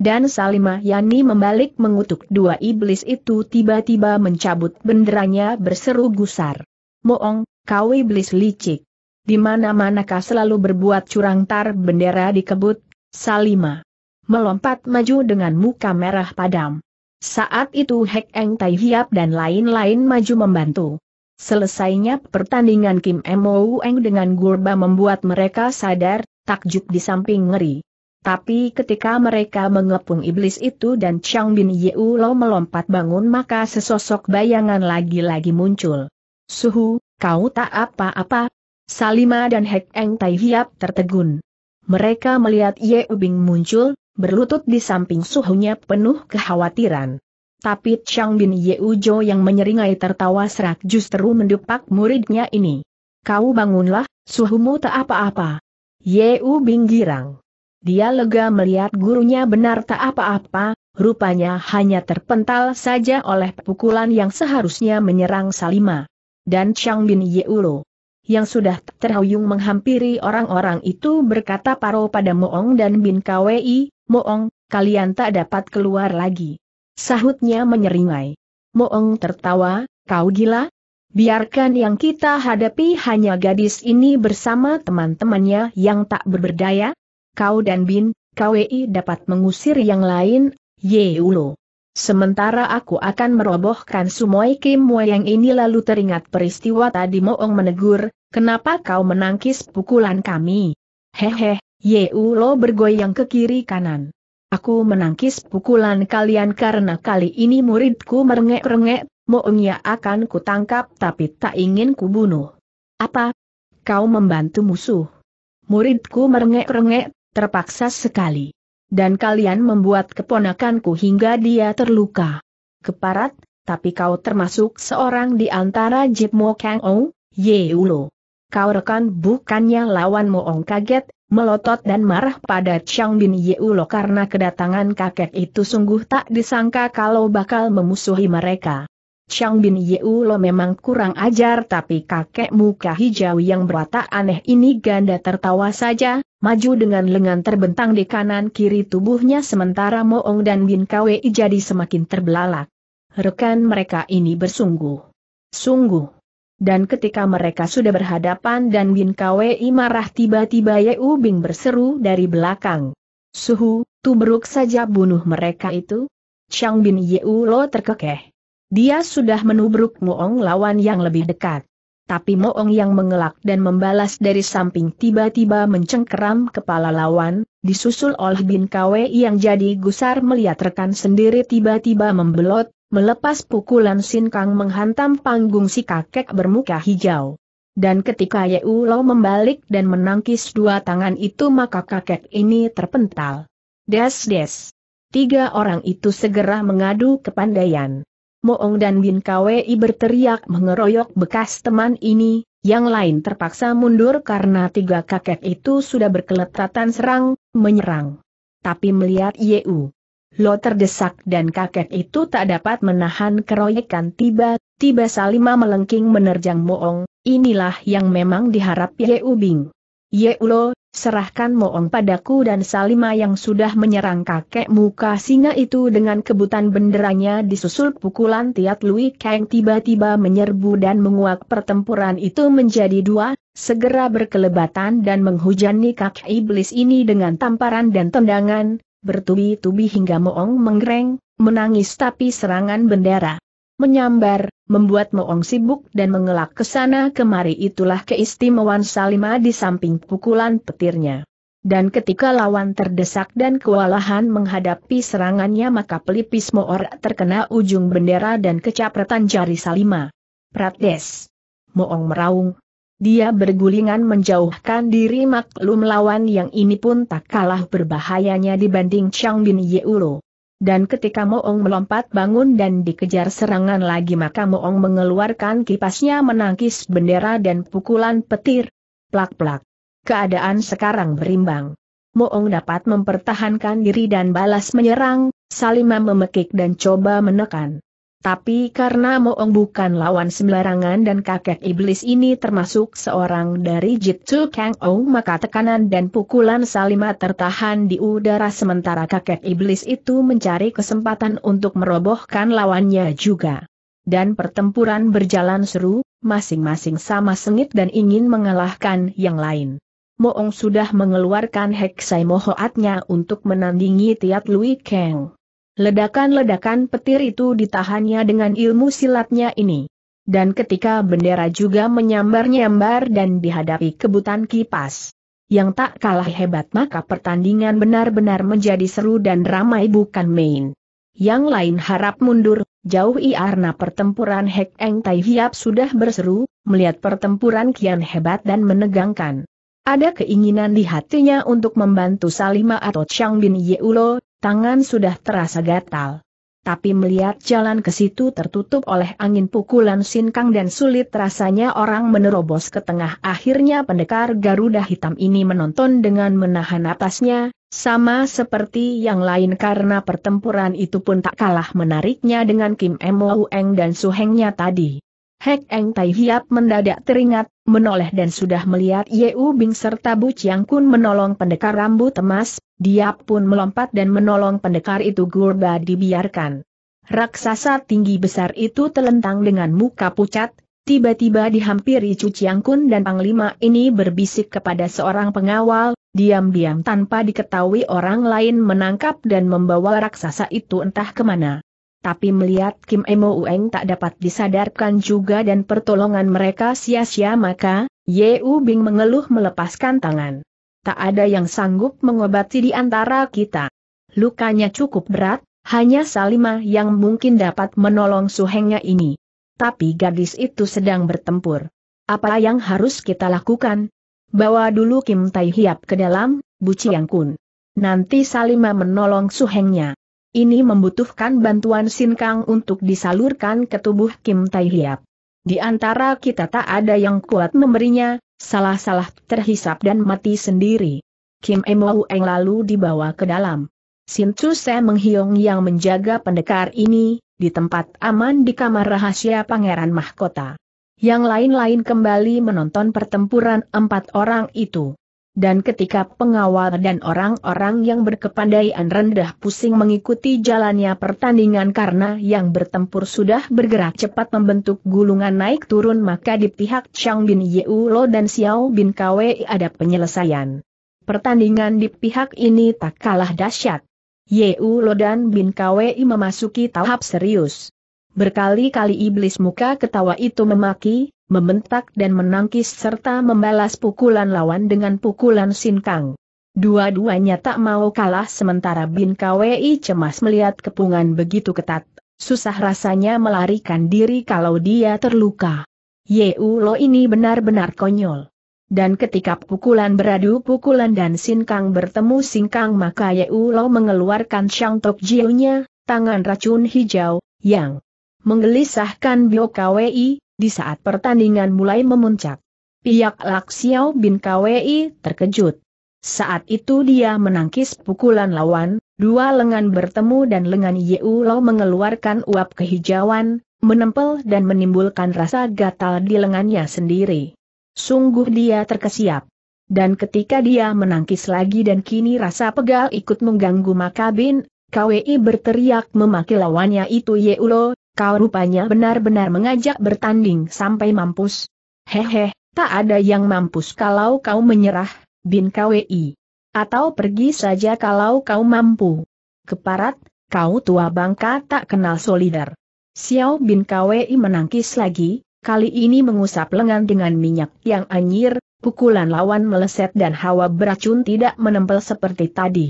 Dan Salimah Yani membalik mengutuk dua iblis itu tiba-tiba mencabut benderanya berseru gusar. Moong, kau iblis licik. Di mana manakah selalu berbuat curang tar bendera dikebut, Salima. Melompat maju dengan muka merah padam. Saat itu Hek Eng Tai Hiap dan lain-lain maju membantu. Selesainya pertandingan Kim Mo Eng dengan Gurba membuat mereka sadar, takjub di samping ngeri. Tapi ketika mereka mengepung iblis itu dan Chang Bin Yeu Lo melompat bangun maka sesosok bayangan lagi-lagi muncul. Suhu, kau tak apa-apa. Salima dan Hek Eng Tai Hiap tertegun. Mereka melihat Ye Ubing muncul, berlutut di samping suhunya penuh kekhawatiran. Tapi Chang Bin Yeu Jo yang menyeringai tertawa serak justru mendupak muridnya ini. Kau bangunlah, suhumu tak apa-apa. Ye Ubing girang. Dia lega melihat gurunya benar tak apa-apa, rupanya hanya terpental saja oleh pukulan yang seharusnya menyerang Salima. Dan Chang Bin Yeulo yang sudah terhuyung menghampiri orang-orang itu berkata paro pada Moong dan Bin Kwei, Moong, kalian tak dapat keluar lagi. Sahutnya menyeringai. Moong tertawa, kau gila? Biarkan yang kita hadapi hanya gadis ini bersama teman-temannya yang tak berdaya? kau dan Bin, KWI dapat mengusir yang lain, Yeulo. Sementara aku akan merobohkan Sumoy Kim yang ini lalu teringat peristiwa tadi Moong menegur, kenapa kau menangkis pukulan kami? Hehe, Yeulo bergoyang ke kiri kanan. Aku menangkis pukulan kalian karena kali ini muridku merengek-rengek, Moongnya akan kutangkap tapi tak ingin kubunuh. Apa? Kau membantu musuh? Muridku merengek-rengek, terpaksa sekali. Dan kalian membuat keponakanku hingga dia terluka. Keparat, tapi kau termasuk seorang di antara Jip Mo Kang Ye Ulo. Kau rekan bukannya lawan Moong kaget, melotot dan marah pada Chang Bin Ye Ulo karena kedatangan kakek itu sungguh tak disangka kalau bakal memusuhi mereka. Chang Bin Yeu lo memang kurang ajar tapi kakek muka hijau yang berwatak aneh ini ganda tertawa saja, maju dengan lengan terbentang di kanan kiri tubuhnya sementara Moong dan Bin Kwei jadi semakin terbelalak. Rekan mereka ini bersungguh. Sungguh. Dan ketika mereka sudah berhadapan dan Bin Kwei marah tiba-tiba Yeu Bing berseru dari belakang. Suhu, tubruk saja bunuh mereka itu. Chang Bin Yeu lo terkekeh. Dia sudah menubruk Moong lawan yang lebih dekat. Tapi Moong yang mengelak dan membalas dari samping tiba-tiba mencengkeram kepala lawan, disusul oleh Bin Kwe yang jadi gusar melihat rekan sendiri tiba-tiba membelot, melepas pukulan Sin Kang menghantam panggung si kakek bermuka hijau. Dan ketika Yeu Lo membalik dan menangkis dua tangan itu maka kakek ini terpental. Des-des. Tiga orang itu segera mengadu kepandaian. Moong dan Bin Kwi berteriak mengeroyok bekas teman ini, yang lain terpaksa mundur karena tiga kakek itu sudah berkeletatan serang, menyerang. Tapi melihat Yeu, Lo terdesak dan kakek itu tak dapat menahan keroyokan. tiba-tiba Salima melengking menerjang Moong, inilah yang memang diharap Yeu Bing. Yeu Lo, Serahkan Moong padaku dan Salima yang sudah menyerang kakek muka singa itu dengan kebutan benderanya disusul pukulan Tiat Lui Kang tiba-tiba menyerbu dan menguak pertempuran itu menjadi dua, segera berkelebatan dan menghujani kakek iblis ini dengan tamparan dan tendangan, bertubi-tubi hingga Moong menggereng, menangis tapi serangan bendera menyambar, membuat Moong sibuk dan mengelak ke sana kemari itulah keistimewaan Salima di samping pukulan petirnya. Dan ketika lawan terdesak dan kewalahan menghadapi serangannya maka pelipis Moor terkena ujung bendera dan kecapretan jari Salima. Prates. Moong meraung. Dia bergulingan menjauhkan diri maklum lawan yang ini pun tak kalah berbahayanya dibanding Chang Bin Yeulo dan ketika Moong melompat bangun dan dikejar serangan lagi maka Moong mengeluarkan kipasnya menangkis bendera dan pukulan petir. Plak-plak. Keadaan sekarang berimbang. Moong dapat mempertahankan diri dan balas menyerang, Salima memekik dan coba menekan. Tapi karena Moong bukan lawan sembarangan dan kakek iblis ini termasuk seorang dari Jitsu Kang Ou maka tekanan dan pukulan Salima tertahan di udara sementara kakek iblis itu mencari kesempatan untuk merobohkan lawannya juga. Dan pertempuran berjalan seru, masing-masing sama sengit dan ingin mengalahkan yang lain. Moong sudah mengeluarkan Heksai Mohoatnya untuk menandingi Tiat Lui Kang. Ledakan-ledakan petir itu ditahannya dengan ilmu silatnya ini. Dan ketika bendera juga menyambar-nyambar dan dihadapi kebutan kipas. Yang tak kalah hebat maka pertandingan benar-benar menjadi seru dan ramai bukan main. Yang lain harap mundur, jauh karena pertempuran Hek Eng Tai Hiap sudah berseru, melihat pertempuran kian hebat dan menegangkan. Ada keinginan di hatinya untuk membantu Salima atau Chang Bin Yeulo, tangan sudah terasa gatal. Tapi melihat jalan ke situ tertutup oleh angin pukulan sinkang dan sulit rasanya orang menerobos ke tengah akhirnya pendekar Garuda Hitam ini menonton dengan menahan napasnya, sama seperti yang lain karena pertempuran itu pun tak kalah menariknya dengan Kim Eng dan Suhengnya tadi. Hek Eng Tai Hiap mendadak teringat, menoleh dan sudah melihat Yeu Bing serta Bu Chiang Kun menolong pendekar rambut emas, dia pun melompat dan menolong pendekar itu gurba dibiarkan. Raksasa tinggi besar itu telentang dengan muka pucat, tiba-tiba dihampiri Cu Chiang Kun dan Panglima ini berbisik kepada seorang pengawal, diam-diam tanpa diketahui orang lain menangkap dan membawa raksasa itu entah kemana tapi melihat Kim Emo Ueng tak dapat disadarkan juga dan pertolongan mereka sia-sia maka, Ye U Bing mengeluh melepaskan tangan. Tak ada yang sanggup mengobati di antara kita. Lukanya cukup berat, hanya Salima yang mungkin dapat menolong suhengnya ini. Tapi gadis itu sedang bertempur. Apa yang harus kita lakukan? Bawa dulu Kim Tai Hiap ke dalam, Bu Chiang Kun. Nanti Salima menolong suhengnya. Ini membutuhkan bantuan Sinkang untuk disalurkan ke tubuh Kim Tai Hiap. Di antara kita tak ada yang kuat memberinya, salah-salah terhisap dan mati sendiri. Kim Emo Eng lalu dibawa ke dalam. Sin Chu Se Menghiong yang menjaga pendekar ini, di tempat aman di kamar rahasia Pangeran Mahkota. Yang lain-lain kembali menonton pertempuran empat orang itu. Dan ketika pengawal dan orang-orang yang berkepandaian rendah pusing mengikuti jalannya pertandingan karena yang bertempur sudah bergerak cepat membentuk gulungan naik turun maka di pihak Chang Bin Yeu Lo dan Xiao Bin Kwe ada penyelesaian. Pertandingan di pihak ini tak kalah dahsyat. Yeu Lo dan Bin Kwe memasuki tahap serius. Berkali-kali iblis muka ketawa itu memaki, membentak dan menangkis serta membalas pukulan lawan dengan pukulan sinkang. Dua-duanya tak mau kalah sementara Bin KWI cemas melihat kepungan begitu ketat. Susah rasanya melarikan diri kalau dia terluka. Yeu Lo ini benar-benar konyol. Dan ketika pukulan beradu pukulan dan sinkang bertemu sinkang maka Yeu Lo mengeluarkan Shang Tok Jiu-nya, tangan racun hijau, yang menggelisahkan Bio KWI, di saat pertandingan mulai memuncak. Pihak Laksiao bin KWI terkejut. Saat itu dia menangkis pukulan lawan, dua lengan bertemu dan lengan Yeu Lo mengeluarkan uap kehijauan, menempel dan menimbulkan rasa gatal di lengannya sendiri. Sungguh dia terkesiap. Dan ketika dia menangkis lagi dan kini rasa pegal ikut mengganggu makabin, bin, KWI berteriak memaki lawannya itu Yeulo, kau rupanya benar-benar mengajak bertanding sampai mampus. Hehe, tak ada yang mampus kalau kau menyerah, bin KWI. Atau pergi saja kalau kau mampu. Keparat, kau tua bangka tak kenal solider. Xiao bin KWI menangkis lagi, kali ini mengusap lengan dengan minyak yang anjir. pukulan lawan meleset dan hawa beracun tidak menempel seperti tadi.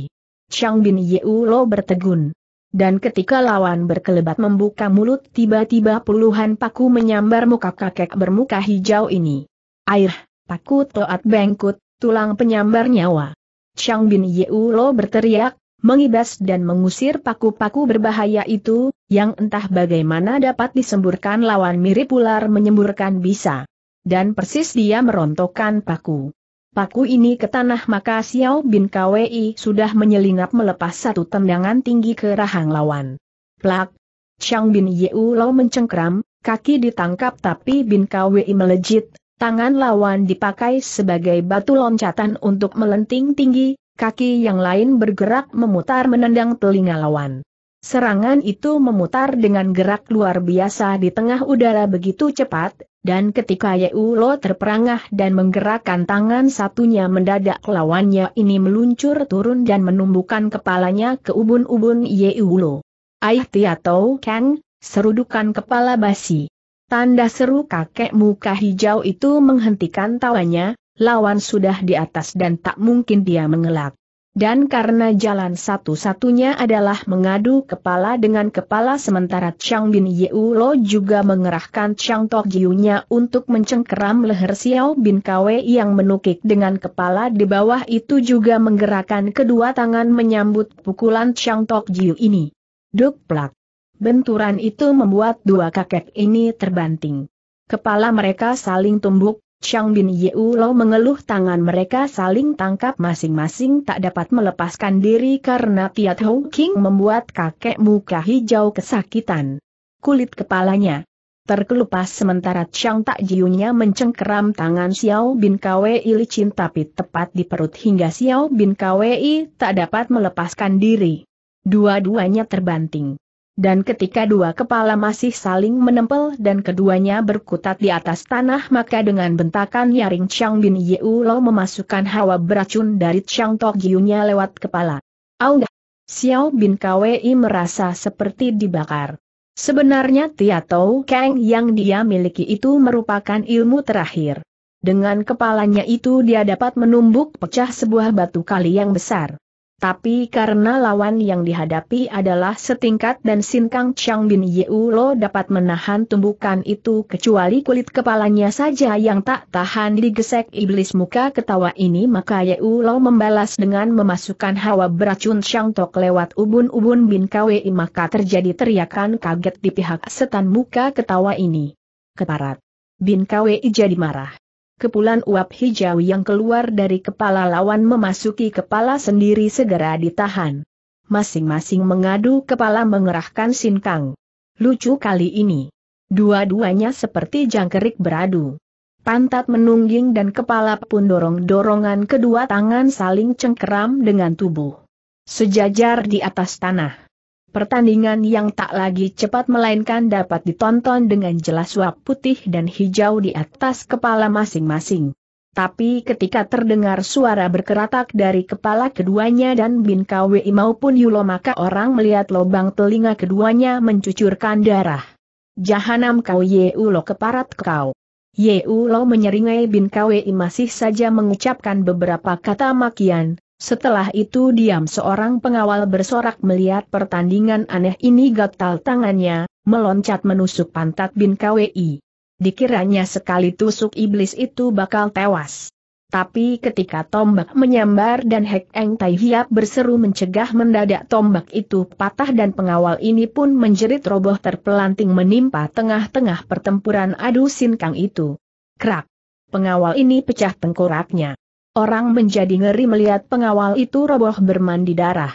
Chang bin Yeulo bertegun. Dan ketika lawan berkelebat membuka mulut tiba-tiba puluhan paku menyambar muka kakek bermuka hijau ini. Air, paku toat bengkut, tulang penyambar nyawa. Chang Bin lo berteriak, mengibas dan mengusir paku-paku berbahaya itu, yang entah bagaimana dapat disemburkan lawan mirip ular menyemburkan bisa. Dan persis dia merontokkan paku paku ini ke tanah maka Xiao Bin Kwei sudah menyelinap melepas satu tendangan tinggi ke rahang lawan. Plak! Chang Bin Yeu Lau mencengkram, kaki ditangkap tapi Bin Kwei melejit, tangan lawan dipakai sebagai batu loncatan untuk melenting tinggi, kaki yang lain bergerak memutar menendang telinga lawan. Serangan itu memutar dengan gerak luar biasa di tengah udara begitu cepat, dan ketika Yeulo terperangah dan menggerakkan tangan satunya mendadak lawannya ini meluncur turun dan menumbukan kepalanya ke ubun-ubun Yeulo. Aih Tiatou Kang, serudukan kepala basi. Tanda seru kakek muka hijau itu menghentikan tawanya, lawan sudah di atas dan tak mungkin dia mengelak. Dan karena jalan satu-satunya adalah mengadu kepala dengan kepala sementara Chang Bin Yeu Lo juga mengerahkan Chang Tok Jiu-nya untuk mencengkeram leher Xiao Bin Kwe yang menukik dengan kepala di bawah itu juga menggerakkan kedua tangan menyambut pukulan Chang Tok Jiu ini. Duk plak. Benturan itu membuat dua kakek ini terbanting. Kepala mereka saling tumbuk, Chang Bin Yeu Lo mengeluh tangan mereka saling tangkap masing-masing tak dapat melepaskan diri karena Tiat Hong King membuat kakek muka hijau kesakitan. Kulit kepalanya terkelupas sementara Chang Tak Jiunya mencengkeram tangan Xiao Bin Kwei licin tapi tepat di perut hingga Xiao Bin Kwei tak dapat melepaskan diri. Dua-duanya terbanting. Dan ketika dua kepala masih saling menempel dan keduanya berkutat di atas tanah maka dengan bentakan nyaring Chang Bin Lo memasukkan hawa beracun dari Chang Tok Giyunya lewat kepala. Aung! Xiao Bin Kwei merasa seperti dibakar. Sebenarnya Tia Tau Kang yang dia miliki itu merupakan ilmu terakhir. Dengan kepalanya itu dia dapat menumbuk pecah sebuah batu kali yang besar. Tapi karena lawan yang dihadapi adalah setingkat dan Sinkang Chang Bin lo dapat menahan tumbukan itu kecuali kulit kepalanya saja yang tak tahan digesek iblis muka ketawa ini maka lo membalas dengan memasukkan hawa beracun Chang Tok lewat ubun-ubun Bin Kwei. maka terjadi teriakan kaget di pihak setan muka ketawa ini. Keparat. Bin Kwei jadi marah kepulan uap hijau yang keluar dari kepala lawan memasuki kepala sendiri segera ditahan. Masing-masing mengadu kepala mengerahkan sinkang. Lucu kali ini. Dua-duanya seperti jangkerik beradu. Pantat menungging dan kepala pun dorong-dorongan kedua tangan saling cengkeram dengan tubuh. Sejajar di atas tanah. Pertandingan yang tak lagi cepat melainkan dapat ditonton dengan jelas wap putih dan hijau di atas kepala masing-masing. Tapi ketika terdengar suara berkeratak dari kepala keduanya dan Bin KWI maupun Yulo maka orang melihat lubang telinga keduanya mencucurkan darah. Jahanam kau Ye Ulo keparat kau. Ye Ulo menyeringai Bin KWI masih saja mengucapkan beberapa kata makian, setelah itu diam seorang pengawal bersorak melihat pertandingan aneh ini gatal tangannya, meloncat menusuk pantat Bin KWI. Dikiranya sekali tusuk iblis itu bakal tewas. Tapi ketika tombak menyambar dan Hek Eng Tai Hiap berseru mencegah mendadak tombak itu patah dan pengawal ini pun menjerit roboh terpelanting menimpa tengah-tengah pertempuran adu sinkang itu. Krak! Pengawal ini pecah tengkoraknya. Orang menjadi ngeri melihat pengawal itu roboh bermandi darah.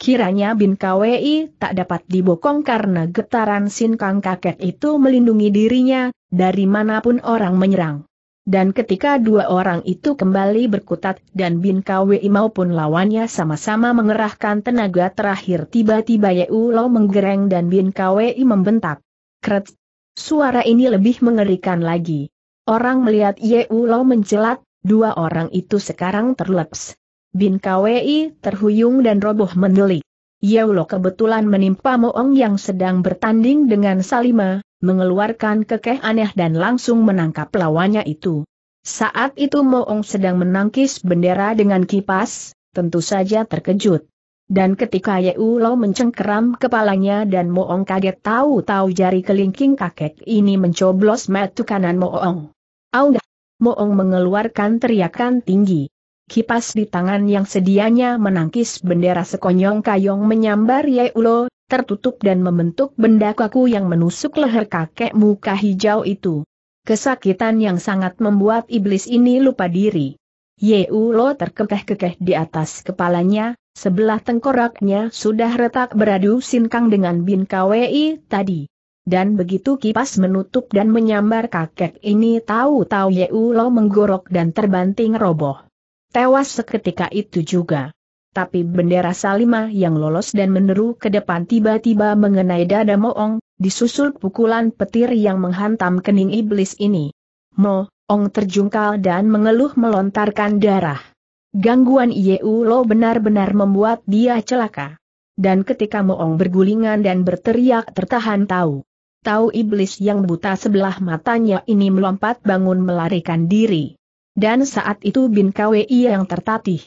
Kiranya Bin KWI tak dapat dibokong karena getaran Kang kakek itu melindungi dirinya, dari manapun orang menyerang. Dan ketika dua orang itu kembali berkutat dan Bin KWI maupun lawannya sama-sama mengerahkan tenaga terakhir tiba-tiba Yeu Ulo menggereng dan Bin KWI membentak. Kret! Suara ini lebih mengerikan lagi. Orang melihat Yeu Ulo mencelat, Dua orang itu sekarang terlepas. Bin Kwei terhuyung dan roboh mendelik. Yaulo kebetulan menimpa Moong yang sedang bertanding dengan Salima, mengeluarkan kekeh aneh dan langsung menangkap lawannya itu. Saat itu Moong sedang menangkis bendera dengan kipas, tentu saja terkejut. Dan ketika Yaulo mencengkeram kepalanya dan Moong kaget tahu-tahu jari kelingking kakek ini mencoblos metu kanan Moong. Aunggah! Moong mengeluarkan teriakan tinggi. Kipas di tangan yang sedianya menangkis bendera sekonyong kayong menyambar Ye Ulo, tertutup dan membentuk benda kaku yang menusuk leher kakek muka hijau itu. Kesakitan yang sangat membuat iblis ini lupa diri. Ye Ulo terkekeh-kekeh di atas kepalanya, sebelah tengkoraknya sudah retak beradu sinkang dengan bin KWI tadi. Dan begitu kipas menutup dan menyambar kakek ini tahu-tahu Yeulo menggorok dan terbanting roboh. Tewas seketika itu juga. Tapi bendera Salima yang lolos dan meneru ke depan tiba-tiba mengenai dada Moong, disusul pukulan petir yang menghantam kening iblis ini. Moong terjungkal dan mengeluh melontarkan darah. Gangguan lo benar-benar membuat dia celaka. Dan ketika Moong bergulingan dan berteriak tertahan tahu tahu iblis yang buta sebelah matanya ini melompat bangun melarikan diri. Dan saat itu Bin Kwei yang tertatih.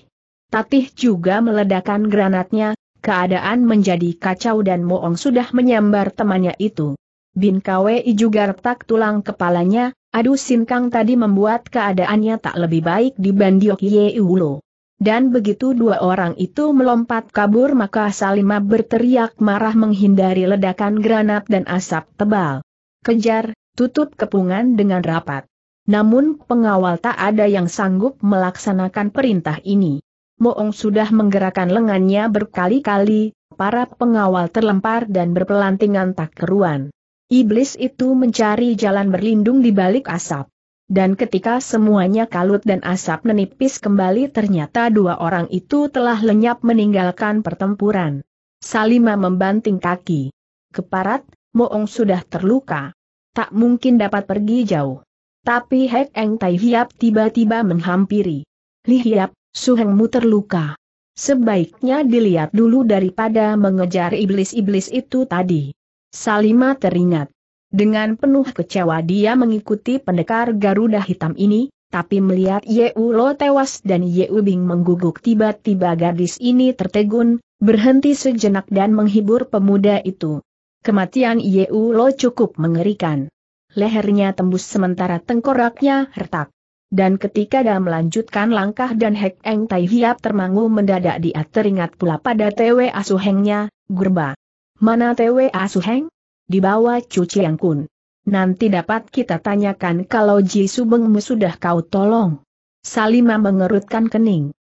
Tatih juga meledakan granatnya, keadaan menjadi kacau dan Moong sudah menyambar temannya itu. Bin Kwei juga retak tulang kepalanya, Aduh sinkang tadi membuat keadaannya tak lebih baik dibanding Yoke Yeulo. Dan begitu dua orang itu melompat kabur maka Salima berteriak marah menghindari ledakan granat dan asap tebal. Kejar, tutup kepungan dengan rapat. Namun pengawal tak ada yang sanggup melaksanakan perintah ini. Moong sudah menggerakkan lengannya berkali-kali, para pengawal terlempar dan berpelantingan tak keruan. Iblis itu mencari jalan berlindung di balik asap. Dan ketika semuanya kalut dan asap menipis kembali ternyata dua orang itu telah lenyap meninggalkan pertempuran. Salima membanting kaki. Keparat, Moong sudah terluka. Tak mungkin dapat pergi jauh. Tapi Hek Eng Tai Hiap tiba-tiba menghampiri. Li Hiap, Suhengmu terluka. Sebaiknya dilihat dulu daripada mengejar iblis-iblis itu tadi. Salima teringat. Dengan penuh kecewa dia mengikuti pendekar Garuda Hitam ini, tapi melihat Ye Lo tewas dan Ye Bing mengguguk tiba-tiba gadis ini tertegun, berhenti sejenak dan menghibur pemuda itu. Kematian Ye Lo cukup mengerikan. Lehernya tembus sementara tengkoraknya retak. Dan ketika dia melanjutkan langkah dan Hek Eng Tai Hiap termangu mendadak dia teringat pula pada Twe Asuhengnya, Gerba. Mana Twe Asuheng? di bawah yang kun. Nanti dapat kita tanyakan kalau Ji Subengmu sudah kau tolong. Salima mengerutkan kening.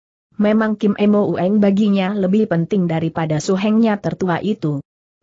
Memang Kim Emo Ueng baginya lebih penting daripada suhengnya tertua itu.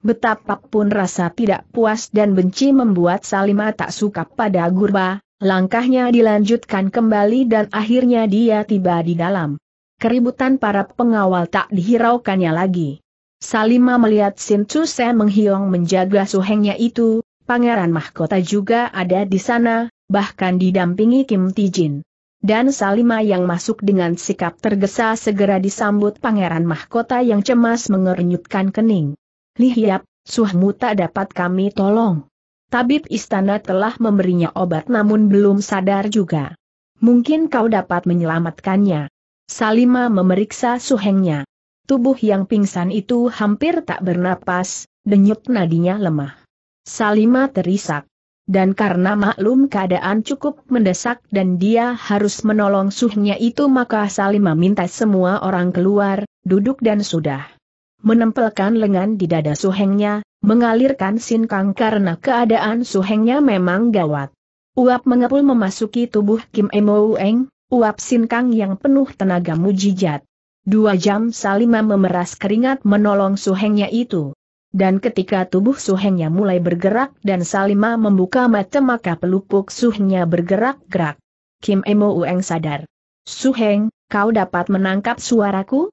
Betapapun rasa tidak puas dan benci membuat Salima tak suka pada Gurba, langkahnya dilanjutkan kembali dan akhirnya dia tiba di dalam. Keributan para pengawal tak dihiraukannya lagi. Salima melihat Sin Chu Sen menghiong menjaga suhengnya itu, Pangeran Mahkota juga ada di sana, bahkan didampingi Kim Tijin. Dan Salima yang masuk dengan sikap tergesa segera disambut Pangeran Mahkota yang cemas mengernyutkan kening. Lihiap, Suhmu tak dapat kami tolong. Tabib istana telah memberinya obat namun belum sadar juga. Mungkin kau dapat menyelamatkannya. Salima memeriksa suhengnya. Tubuh yang pingsan itu hampir tak bernapas, denyut nadinya lemah. Salima terisak. Dan karena maklum keadaan cukup mendesak dan dia harus menolong suhnya itu maka Salima minta semua orang keluar, duduk dan sudah. Menempelkan lengan di dada suhengnya, mengalirkan sinkang karena keadaan suhengnya memang gawat. Uap mengepul memasuki tubuh Kim Emo Uap sinkang yang penuh tenaga mujijat. Dua jam Salima memeras keringat menolong suhengnya itu. Dan ketika tubuh suhengnya mulai bergerak dan Salima membuka mata maka pelupuk suhengnya bergerak-gerak. Kim Emo Ueng sadar. Suheng, kau dapat menangkap suaraku?